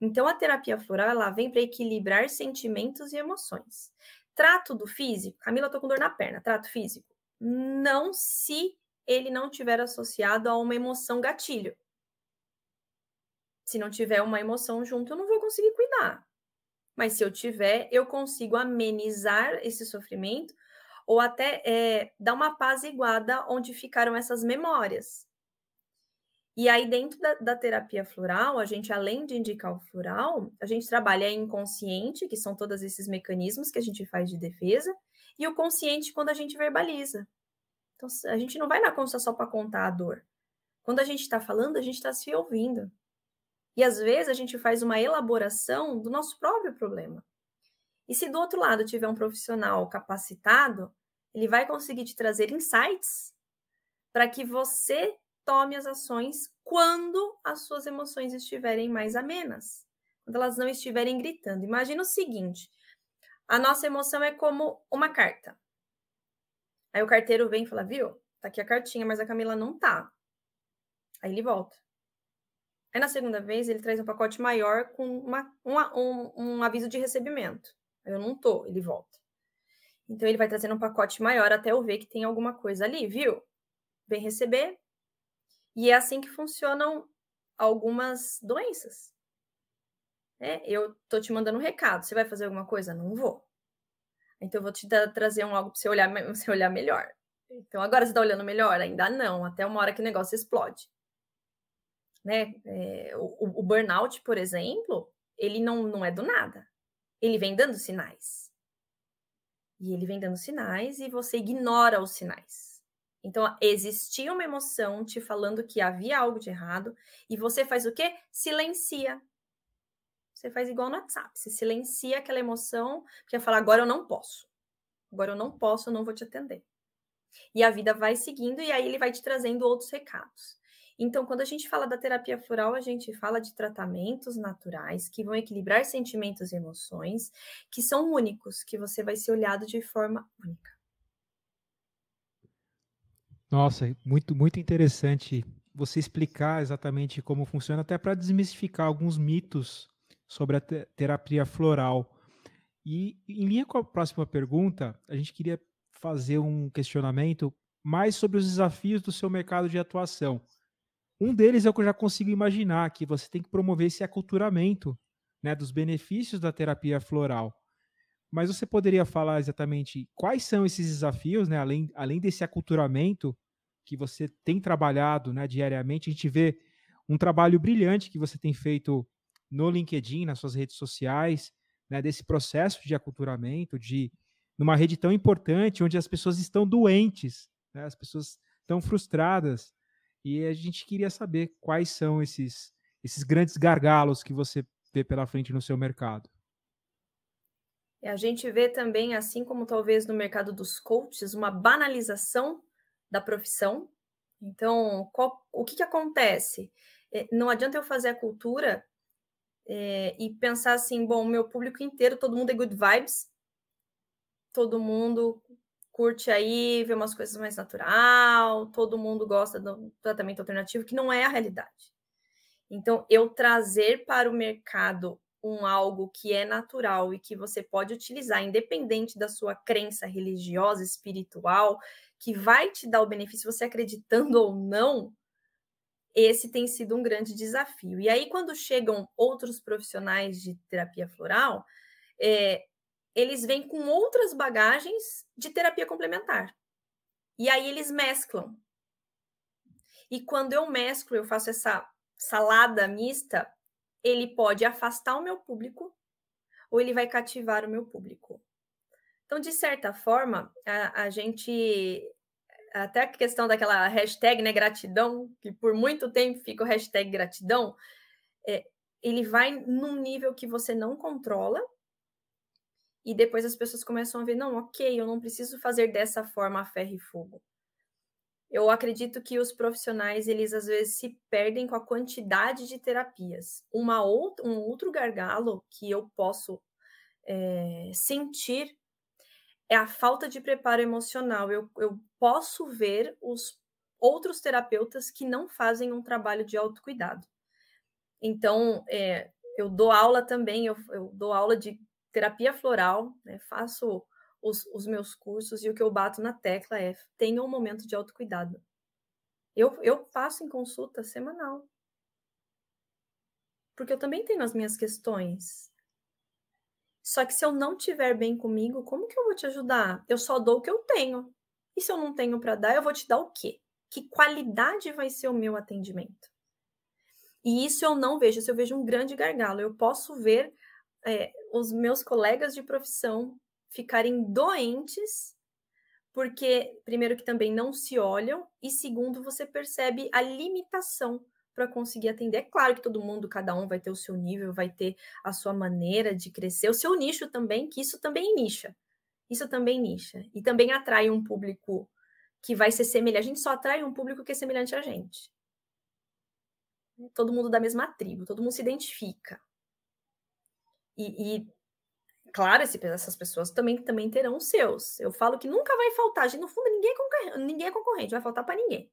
B: Então a terapia floral ela vem para equilibrar sentimentos e emoções. Trato do físico. Camila, eu tô com dor na perna. Trato físico. Não se ele não tiver associado a uma emoção gatilho. Se não tiver uma emoção junto, eu não vou conseguir cuidar. Mas se eu tiver, eu consigo amenizar esse sofrimento ou até é, dar uma paz iguada onde ficaram essas memórias. E aí, dentro da, da, terapia floral, a gente, além de indicar o floral, a gente trabalha inconsciente, que são todos esses mecanismos que a gente faz de defesa, e o consciente quando a gente verbaliza. Então, a gente não vai na consulta só para contar a dor. Quando a gente está falando, a gente está se ouvindo. E às vezes a gente faz uma elaboração do nosso próprio problema. E se do outro lado tiver um profissional capacitado, ele vai conseguir te trazer insights para que você tome as ações quando as suas emoções estiverem mais amenas, quando elas não estiverem gritando. Imagina o seguinte: a nossa emoção é como uma carta. Aí o carteiro vem e fala: Viu, tá aqui a cartinha, mas a Camila não tá. Aí ele volta. Aí na segunda vez ele traz um pacote maior com uma, uma, um, um aviso de recebimento. Eu não tô, ele volta. Então ele vai trazendo um pacote maior até eu ver que tem alguma coisa ali, viu? Vem receber. E é assim que funcionam algumas doenças. É, eu tô te mandando um recado. Você vai fazer alguma coisa? Não vou. Então eu vou te dar, trazer um algo para você olhar, *laughs* você olhar melhor. Então agora você está olhando melhor? Ainda não, até uma hora que o negócio explode né? É, o, o burnout, por exemplo, ele não, não é do nada. Ele vem dando sinais. E ele vem dando sinais e você ignora os sinais. Então, existia uma emoção te falando que havia algo de errado e você faz o quê? Silencia. Você faz igual no WhatsApp, você silencia aquela emoção, porque fala, agora eu não posso. Agora eu não posso, eu não vou te atender. E a vida vai seguindo e aí ele vai te trazendo outros recados. Então, quando a gente fala da terapia floral, a gente fala de tratamentos naturais que vão equilibrar sentimentos e emoções, que são únicos, que você vai ser olhado de forma única.
D: Nossa, muito, muito interessante você explicar exatamente como funciona, até para desmistificar alguns mitos sobre a terapia floral. E em linha com a próxima pergunta, a gente queria fazer um questionamento mais sobre os desafios do seu mercado de atuação. Um deles é o que eu já consigo imaginar, que você tem que promover esse aculturamento né, dos benefícios da terapia floral. Mas você poderia falar exatamente quais são esses desafios, né, além, além desse aculturamento que você tem trabalhado né, diariamente? A gente vê um trabalho brilhante que você tem feito no LinkedIn, nas suas redes sociais, né, desse processo de aculturamento, de numa rede tão importante onde as pessoas estão doentes, né, as pessoas estão frustradas, e a gente queria saber quais são esses, esses grandes gargalos que você vê pela frente no seu mercado.
B: É, a gente vê também, assim como talvez no mercado dos coaches, uma banalização da profissão. Então, qual, o que, que acontece? É, não adianta eu fazer a cultura é, e pensar assim, bom, meu público inteiro, todo mundo é good vibes, todo mundo curte aí ver umas coisas mais natural, todo mundo gosta do tratamento alternativo, que não é a realidade. Então, eu trazer para o mercado um algo que é natural e que você pode utilizar, independente da sua crença religiosa, espiritual, que vai te dar o benefício, você acreditando ou não, esse tem sido um grande desafio. E aí, quando chegam outros profissionais de terapia floral, é, eles vêm com outras bagagens de terapia complementar. E aí eles mesclam. E quando eu mesclo, eu faço essa salada mista, ele pode afastar o meu público ou ele vai cativar o meu público. Então, de certa forma, a, a gente. Até a questão daquela hashtag, né, gratidão, que por muito tempo fica o hashtag gratidão, é, ele vai num nível que você não controla, e depois as pessoas começam a ver, não, ok, eu não preciso fazer dessa forma a ferro e fogo. Eu acredito que os profissionais, eles às vezes se perdem com a quantidade de terapias. Uma ou, um outro gargalo que eu posso é, sentir é a falta de preparo emocional. Eu, eu posso ver os outros terapeutas que não fazem um trabalho de autocuidado. Então, é, eu dou aula também, eu, eu dou aula de terapia floral, né? faço os, os, meus cursos e o que eu bato na tecla é tenha um momento de autocuidado. Eu, eu passo em consulta semanal. Porque eu também tenho as minhas questões. Só que se eu não tiver bem comigo, como que eu vou te ajudar? Eu só dou o que eu tenho. E se eu não tenho para dar, eu vou te dar o quê? Que qualidade vai ser o meu atendimento? E isso eu não vejo, isso eu vejo um grande gargalo. Eu posso ver é, os meus colegas de profissão ficarem doentes, porque, primeiro, que também não se olham, e segundo, você percebe a limitação para conseguir atender. É claro que todo mundo, cada um vai ter o seu nível, vai ter a sua maneira de crescer, o seu nicho também, que isso também nicha. Isso também nicha. E também atrai um público que vai ser semelhante. A gente só atrai um público que é semelhante a gente. Todo mundo da mesma tribo, todo mundo se identifica. E, e claro, esse, essas pessoas também, também terão os seus. Eu falo que nunca vai faltar. Gente, no fundo, ninguém é concorrente, ninguém é concorrente vai faltar para ninguém.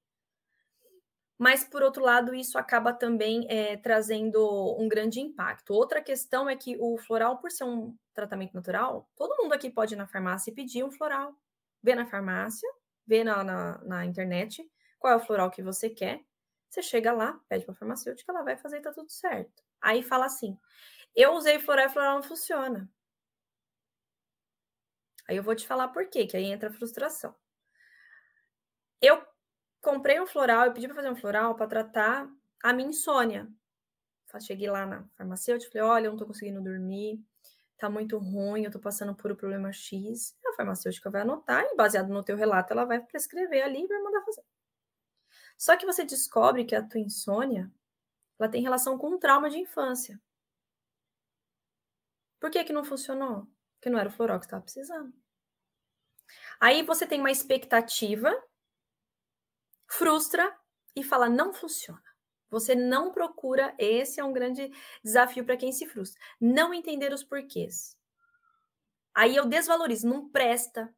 B: Mas, por outro lado, isso acaba também é, trazendo um grande impacto. Outra questão é que o floral, por ser um tratamento natural, todo mundo aqui pode ir na farmácia e pedir um floral. Vê na farmácia, vê na, na, na internet qual é o floral que você quer. Você chega lá, pede para a farmacêutica, ela vai fazer e tá tudo certo. Aí fala assim: eu usei floral e floral não funciona. Aí eu vou te falar por quê, que aí entra a frustração. Eu comprei um floral, eu pedi para fazer um floral para tratar a minha insônia. Cheguei lá na farmacêutica, falei: olha, eu não estou conseguindo dormir, tá muito ruim, eu estou passando por um problema X. A farmacêutica vai anotar e, baseado no teu relato, ela vai prescrever ali e vai mandar fazer. Só que você descobre que a tua insônia ela tem relação com um trauma de infância. Por que, que não funcionou? Porque não era o floral que estava precisando. Aí você tem uma expectativa, frustra e fala: não funciona. Você não procura. Esse é um grande desafio para quem se frustra. Não entender os porquês. Aí eu desvalorizo, não presta,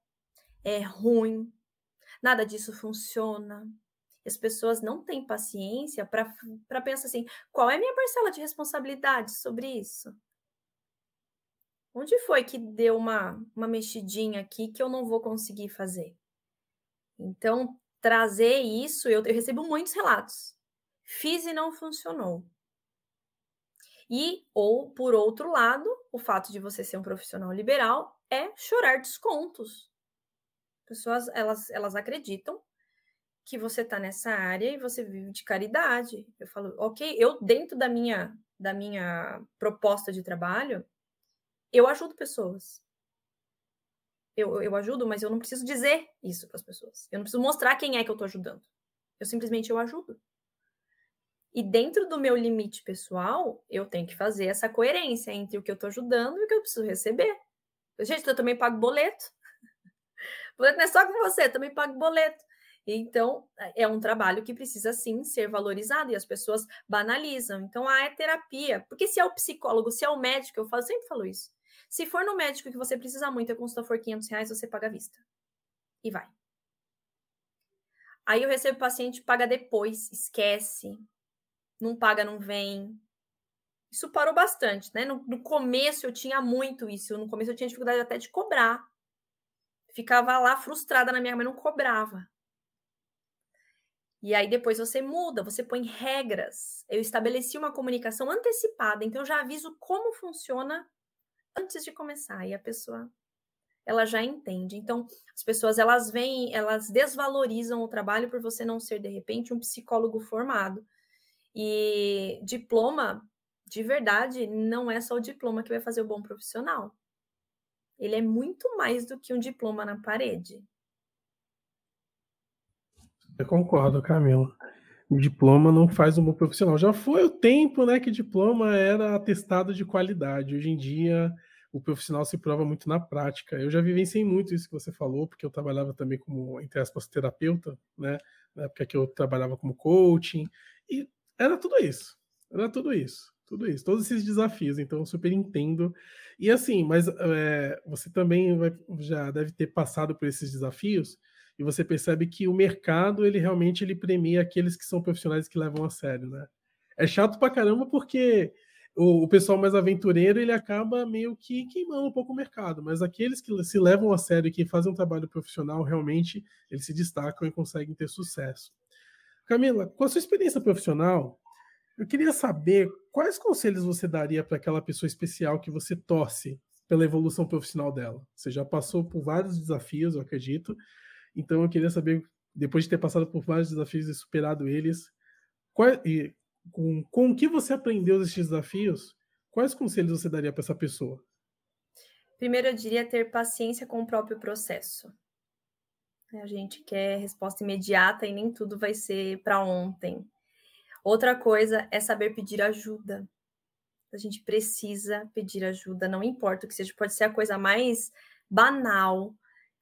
B: é ruim, nada disso funciona. As pessoas não têm paciência para pensar assim: qual é a minha parcela de responsabilidade sobre isso? Onde foi que deu uma, uma mexidinha aqui que eu não vou conseguir fazer? Então, trazer isso, eu, eu recebo muitos relatos. Fiz e não funcionou. E, ou, por outro lado, o fato de você ser um profissional liberal é chorar descontos. Pessoas, elas, elas acreditam que você está nessa área e você vive de caridade. Eu falo, ok, eu dentro da minha, da minha proposta de trabalho, eu ajudo pessoas. Eu, eu ajudo, mas eu não preciso dizer isso para as pessoas. Eu não preciso mostrar quem é que eu estou ajudando. Eu simplesmente eu ajudo. E dentro do meu limite pessoal, eu tenho que fazer essa coerência entre o que eu estou ajudando e o que eu preciso receber. Gente, eu também pago boleto. *laughs* Boleto não é só com você, eu também pago boleto. Então, é um trabalho que precisa sim ser valorizado e as pessoas banalizam. Então, ah, é terapia. Porque se é o psicólogo, se é o médico, eu falo, sempre falo isso. Se for no médico que você precisa muito e a consulta for 500 reais, você paga à vista. E vai. Aí eu recebo paciente, paga depois, esquece, não paga, não vem. Isso parou bastante, né? No, no começo eu tinha muito isso. No começo eu tinha dificuldade até de cobrar. Ficava lá frustrada na minha mas não cobrava. E aí depois você muda, você põe regras. Eu estabeleci uma comunicação antecipada, então eu já aviso como funciona antes de começar e a pessoa ela já entende. Então, as pessoas elas vêm, elas desvalorizam o trabalho por você não ser de repente um psicólogo formado. E diploma, de verdade, não é só o diploma que vai fazer o bom profissional. Ele é muito mais do que um diploma na parede.
C: Eu concordo, Camila. Diploma não faz um bom profissional. Já foi o tempo, né, que diploma era atestado de qualidade. Hoje em dia, o profissional se prova muito na prática. Eu já vivenciei muito isso que você falou, porque eu trabalhava também como, entre aspas, terapeuta, né? Na época que eu trabalhava como coaching. E era tudo isso. Era tudo isso. Tudo isso. Todos esses desafios. Então, eu super entendo. E assim, mas é, você também vai, já deve ter passado por esses desafios e você percebe que o mercado ele realmente ele premia aqueles que são profissionais que levam a sério, né? É chato pra caramba porque o, o pessoal mais aventureiro ele acaba meio que queimando um pouco o mercado, mas aqueles que se levam a sério e que fazem um trabalho profissional realmente eles se destacam e conseguem ter sucesso. Camila, com a sua experiência profissional, eu queria saber quais conselhos você daria para aquela pessoa especial que você torce pela evolução profissional dela. Você já passou por vários desafios, eu acredito, então eu queria saber, depois de ter passado por vários desafios e superado eles, qual, e, com, com o que você aprendeu desses desafios, quais conselhos você daria para essa pessoa?
B: Primeiro, eu diria ter paciência com o próprio processo. A gente quer resposta imediata e nem tudo vai ser para ontem. Outra coisa é saber pedir ajuda. A gente precisa pedir ajuda, não importa o que seja, pode ser a coisa mais banal,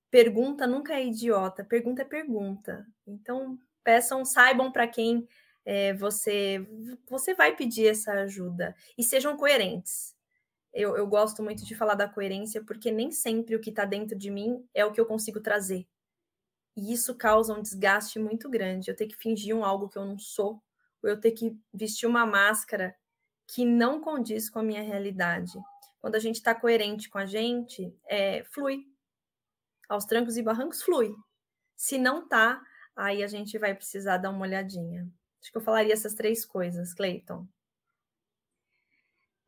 B: pergunta nunca é idiota, pergunta é pergunta. Então, peçam, saibam para quem é, você você vai pedir essa ajuda e sejam coerentes. Eu, eu gosto muito de falar da coerência porque nem sempre o que está dentro de mim é o que eu consigo trazer. E isso causa um desgaste muito grande. Eu ter que fingir um algo que eu não sou, ou eu ter que vestir uma máscara que não condiz com a minha realidade. Quando a gente está coerente com a gente, é, flui, aos trancos e barrancos, flui. Se não tá, aí a gente vai precisar dar uma olhadinha. Acho que eu falaria essas três coisas, Cleiton.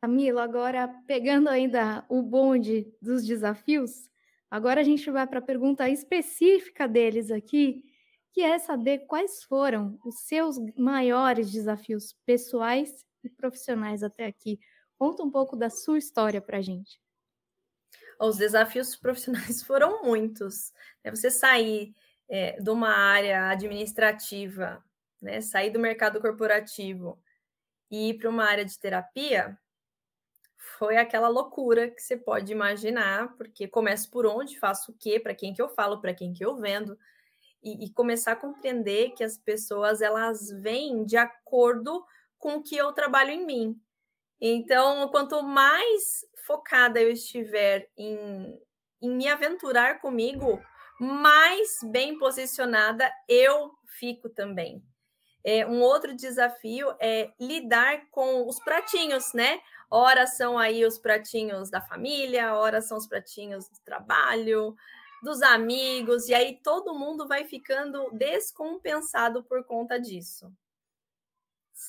A: Camila, agora pegando ainda o bonde dos desafios, agora a gente vai para a pergunta específica deles aqui, que é saber quais foram os seus maiores desafios pessoais e profissionais até
B: aqui. Conta um pouco da sua história para a gente os desafios *laughs* profissionais foram muitos. Né? Você sair é, de uma área administrativa, né? sair do mercado corporativo e ir para uma área de terapia foi aquela loucura que você pode imaginar, porque começo por onde, faço o quê, para quem que eu falo, para quem que eu vendo, e, e começar a compreender que as pessoas elas vêm de acordo com o que eu trabalho em mim. Então, quanto mais focada eu estiver em, em me aventurar comigo, mais bem posicionada eu fico também. É, um outro desafio é lidar com os pratinhos, né? Ora são aí os pratinhos da família, ora são os pratinhos do trabalho, dos amigos, e aí todo mundo vai ficando descompensado por conta disso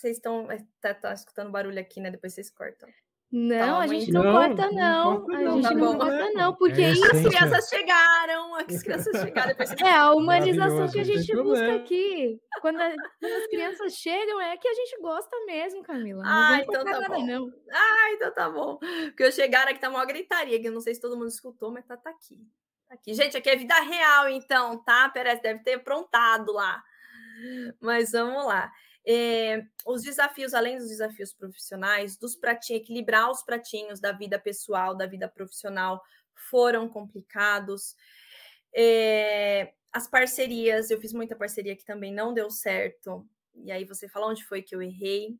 B: vocês estão. É, tá, tá, escutando barulho aqui, né? Depois vocês cortam.
A: Não, a gente não, não corta, não. não. A gente tá não corta, né? não. É porque é, as crianças chegaram, as crianças chegaram. *laughs* É, a humanização que a gente busca aqui.
B: Quando, a, quando, as crianças chegam, é que a gente gosta mesmo, Camila. ah, então tá nada, bom. Não. Ah, então tá bom. Porque eu chegaram aqui, tá uma gritaria, que eu não sei se todo mundo escutou, mas tá, tá aqui. Tá aqui. Gente, aqui é vida real, então, tá? Peraí, deve ter aprontado lá. Mas vamos lá. É, os desafios, além dos desafios profissionais, dos pratinhos, equilibrar os pratinhos da vida pessoal, da vida profissional, foram complicados. É, as parcerias, eu fiz muita parceria que também não deu certo. E aí você fala onde foi que eu errei.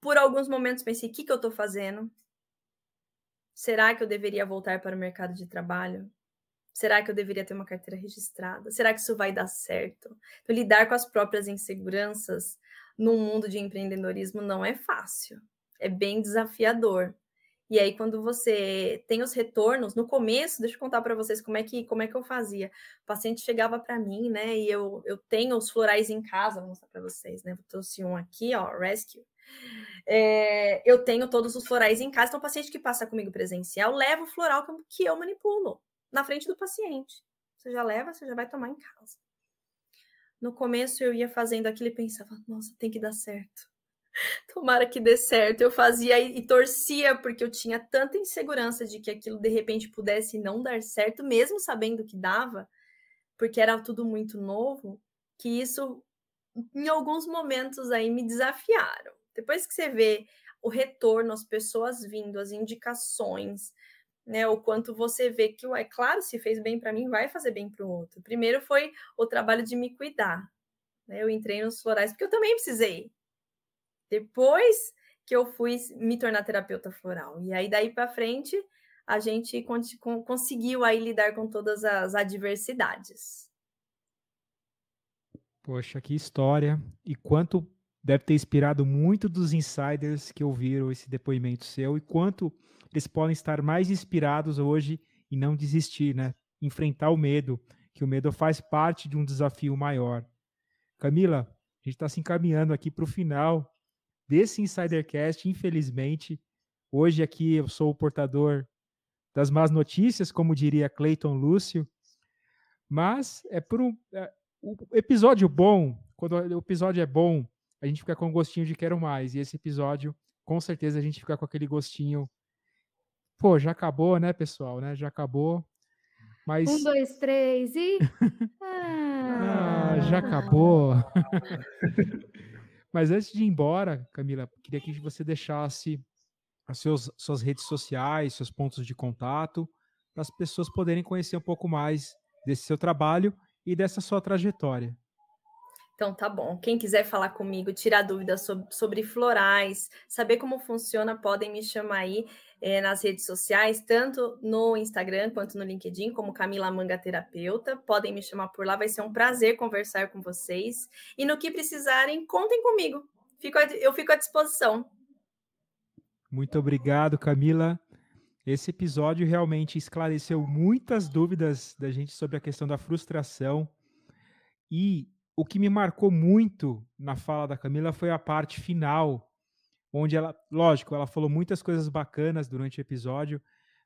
B: Por alguns momentos pensei, o que, que eu estou fazendo? Será que eu deveria voltar para o mercado de trabalho? Será que eu deveria ter uma carteira registrada? Será que isso vai dar certo? Então, lidar com as próprias inseguranças no mundo de empreendedorismo não é fácil, é bem desafiador. E aí, quando você tem os retornos, no começo, deixa eu contar para vocês como é que como é que eu fazia. O paciente chegava para mim, né? E eu, eu tenho os florais em casa, vou mostrar para vocês, né? Eu trouxe um aqui, ó, Rescue. É, eu tenho todos os florais em casa, então o paciente que passa comigo presencial leva o floral que eu manipulo na frente do paciente. Você já leva, você já vai tomar em casa. No começo eu ia fazendo aquilo e pensava, nossa, tem que dar certo. *laughs* Tomara que dê certo. Eu fazia e, e torcia, porque eu tinha tanta insegurança de que aquilo de repente pudesse não dar certo, mesmo sabendo que dava, porque era tudo muito novo, que isso em alguns momentos aí me desafiaram. Depois que você vê o retorno, as pessoas vindo, as indicações, né? O quanto você vê que, é claro, se fez bem para mim, vai fazer bem para o outro. Primeiro foi o trabalho de me cuidar. Né? Eu entrei nos florais porque eu também precisei. Depois que eu fui me tornar terapeuta floral. E aí, daí para frente, a gente conseguiu aí lidar com todas as adversidades.
D: Poxa, que história! E quanto deve ter inspirado muito dos insiders que ouviram esse depoimento seu e quanto eles podem estar mais inspirados hoje e não desistir, né? Enfrentar o medo, que o medo faz parte de um desafio maior. Camila, a gente está se encaminhando aqui para o final desse Insidercast, infelizmente. Hoje aqui eu sou o portador das más notícias, como diria Clayton Lúcio. Mas é por um, é, o episódio bom, quando o episódio é bom, a gente fica com um gostinho de quero mais. E esse episódio, com certeza, a gente fica com aquele gostinho. Pô, já acabou, né, pessoal? Né? Já acabou. Mas... Um,
A: dois, três e. *laughs* ah, já ah. acabou.
D: *laughs* Mas antes de ir embora, Camila, queria que você deixasse as seus, suas redes sociais, seus pontos de contato, para as pessoas poderem conhecer um pouco mais desse seu trabalho e dessa sua trajetória.
B: Então tá bom. Quem quiser falar comigo, tirar dúvidas sobre, sobre florais, saber como funciona, podem me chamar aí é, nas redes sociais, tanto no Instagram quanto no LinkedIn, como Camila Manga Terapeuta. Podem me chamar por lá, vai ser um prazer conversar com vocês. E no que precisarem, contem comigo. Fico, eu fico à disposição.
D: Muito obrigado, Camila. Esse episódio realmente esclareceu muitas dúvidas da gente sobre a questão da frustração. E o que me marcou muito na fala da Camila foi a parte final, onde ela, lógico, ela falou muitas coisas bacanas durante o episódio,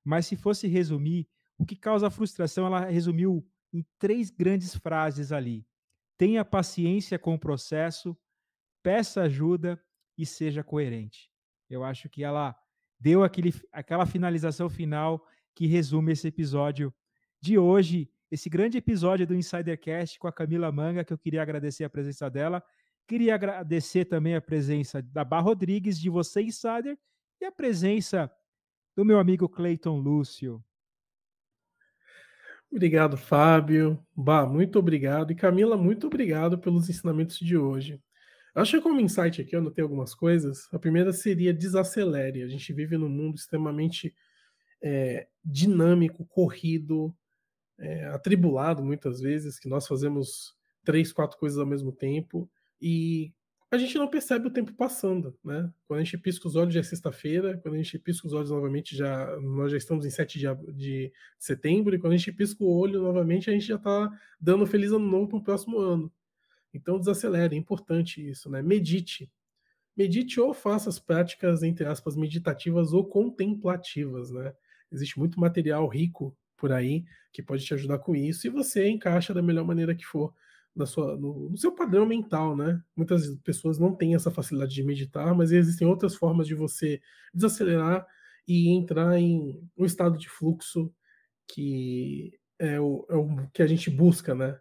D: mas se fosse resumir, o que causa frustração, ela resumiu em três grandes frases ali: tenha paciência com o processo, peça ajuda e seja coerente. Eu acho que ela deu aquele, aquela finalização final que resume esse episódio de hoje esse grande episódio do Insidercast com a Camila Manga, que eu queria agradecer a presença dela. Queria agradecer também a presença da Bar Rodrigues, de você, Insider, e a presença do meu amigo Cleiton Lúcio.
C: Obrigado, Fábio. Bah, muito obrigado. E Camila, muito obrigado pelos ensinamentos de hoje. Acho que como insight aqui eu anotei algumas coisas. A primeira seria desacelere. A gente vive num mundo extremamente é, dinâmico, corrido, é, atribulado muitas vezes, que nós fazemos três, quatro coisas ao mesmo tempo e a gente não percebe o tempo passando, né? Quando a gente pisca os olhos já é sexta-feira, quando a gente pisca os olhos novamente já nós já estamos em 7 de, de setembro e quando a gente pisca o olho novamente a gente já está dando feliz ano novo para o próximo ano. Então desacelere, é importante isso, né? Medite. Medite ou faça as práticas entre aspas meditativas ou contemplativas, né? Existe muito material rico por aí que pode te ajudar com isso e você encaixa da melhor maneira que for na sua, no, no seu padrão mental, né? Muitas pessoas não têm essa facilidade de meditar, mas existem outras formas de você desacelerar e entrar em um estado de fluxo que é o, é o que a gente busca, né?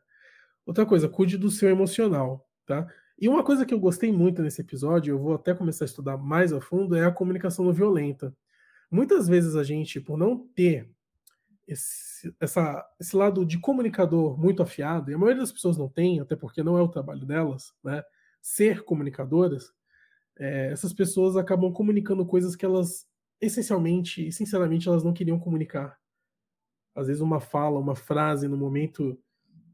C: Outra coisa, cuide do seu emocional, tá? E uma coisa que eu gostei muito nesse episódio, eu vou até começar a estudar mais a fundo, é a comunicação não violenta. Muitas vezes a gente, por não ter esse, essa, esse lado de comunicador muito afiado, e a maioria das pessoas não tem, até porque não é o trabalho delas, né? Ser comunicadoras, é, essas pessoas acabam comunicando coisas que elas, essencialmente e sinceramente, elas não queriam comunicar. Às vezes, uma fala, uma frase no momento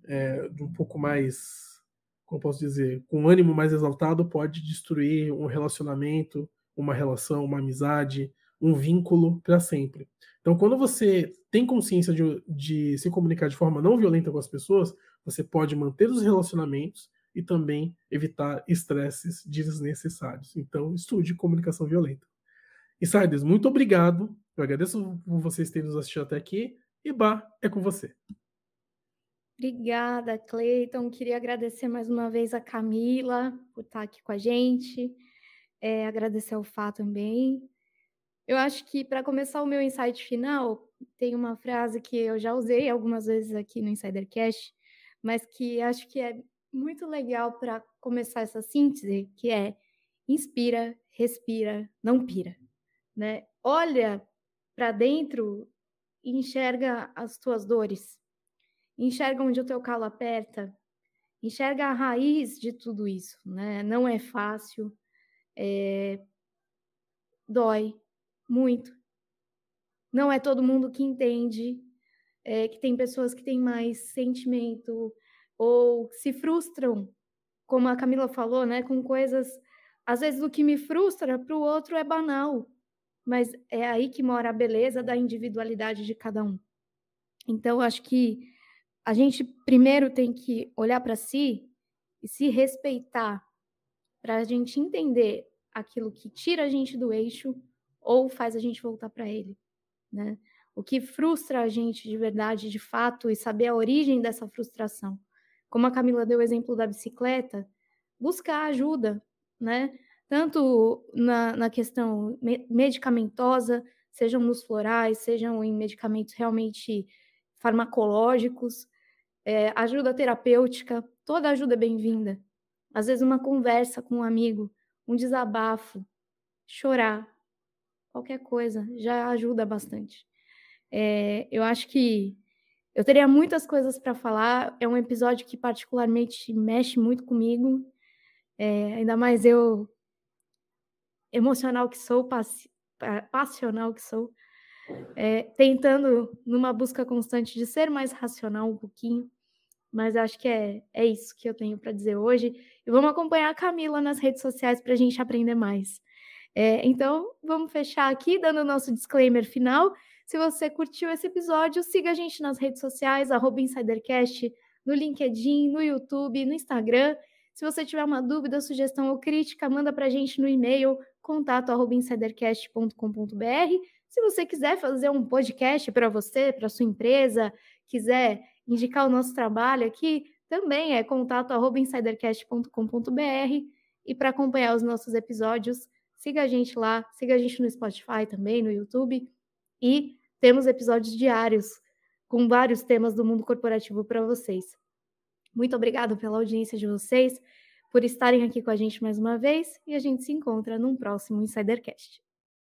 C: é, de um pouco mais, como posso dizer, com ânimo mais exaltado, pode destruir um relacionamento, uma relação, uma amizade, um vínculo para sempre. Então, quando você tem consciência de, de, se comunicar de forma não violenta com as pessoas, você pode manter os relacionamentos e também evitar estresses desnecessários. Então, estude comunicação violenta. Insiders, muito obrigado. Eu agradeço por vocês terem nos assistido até aqui. E Bah, é com você.
A: Obrigada, Cleiton. Queria agradecer mais uma vez a Camila por estar aqui com a gente. É, agradecer ao Fá também eu acho que para começar o meu insight final, tem uma frase que eu já usei algumas vezes aqui no Insidercast, mas que acho que é muito legal para começar essa síntese, que é inspira, respira, não pira, né? Olha para dentro e enxerga as tuas dores. Enxerga onde o teu calo aperta. Enxerga a raiz de tudo isso, né? Não é fácil. É... Dói, muito. Não é todo mundo que entende, é, que tem pessoas que têm mais sentimento ou se frustram, como a Camila falou, né, com coisas. Às vezes o que me frustra para o outro é banal, mas é aí que mora a beleza da individualidade de cada um. Então, acho que a gente primeiro tem que olhar para si e se respeitar para a gente entender aquilo que tira a gente do eixo ou faz a gente voltar para ele, né? O que frustra a gente de verdade, de fato, e saber a origem dessa frustração. Como a Camila deu o exemplo da bicicleta, buscar ajuda, né? Tanto na, na questão medicamentosa, sejam nos florais, sejam em medicamentos realmente farmacológicos, é, ajuda terapêutica, toda ajuda é bem-vinda. Às vezes, uma conversa com um amigo, um desabafo, chorar, qualquer coisa já ajuda bastante. É, eu acho que eu teria muitas coisas para falar. É um episódio que particularmente mexe muito comigo, é, ainda mais eu emocional que sou, passi passional que sou, é, tentando numa busca constante de ser mais racional um pouquinho. Mas acho que é, é isso que eu tenho para dizer hoje. E vamos acompanhar a Camila nas redes sociais para a gente aprender mais. É, então, vamos fechar aqui, dando o nosso disclaimer final. Se você curtiu esse episódio, siga a gente nas redes sociais, arroba InsiderCast, no LinkedIn, no YouTube, no Instagram. Se você tiver uma dúvida, sugestão ou crítica, manda para a gente no e-mail contato@insidercast.com.br. Se você quiser fazer um podcast para você, para sua empresa, quiser indicar o nosso trabalho aqui, também é contato@insidercast.com.br e para acompanhar os nossos episódios Siga a gente lá, siga a gente no Spotify também, no YouTube. E temos episódios diários com vários temas do mundo corporativo para vocês. Muito obrigado pela audiência de vocês, por estarem aqui com a gente mais uma vez e a gente se encontra num próximo Insidercast.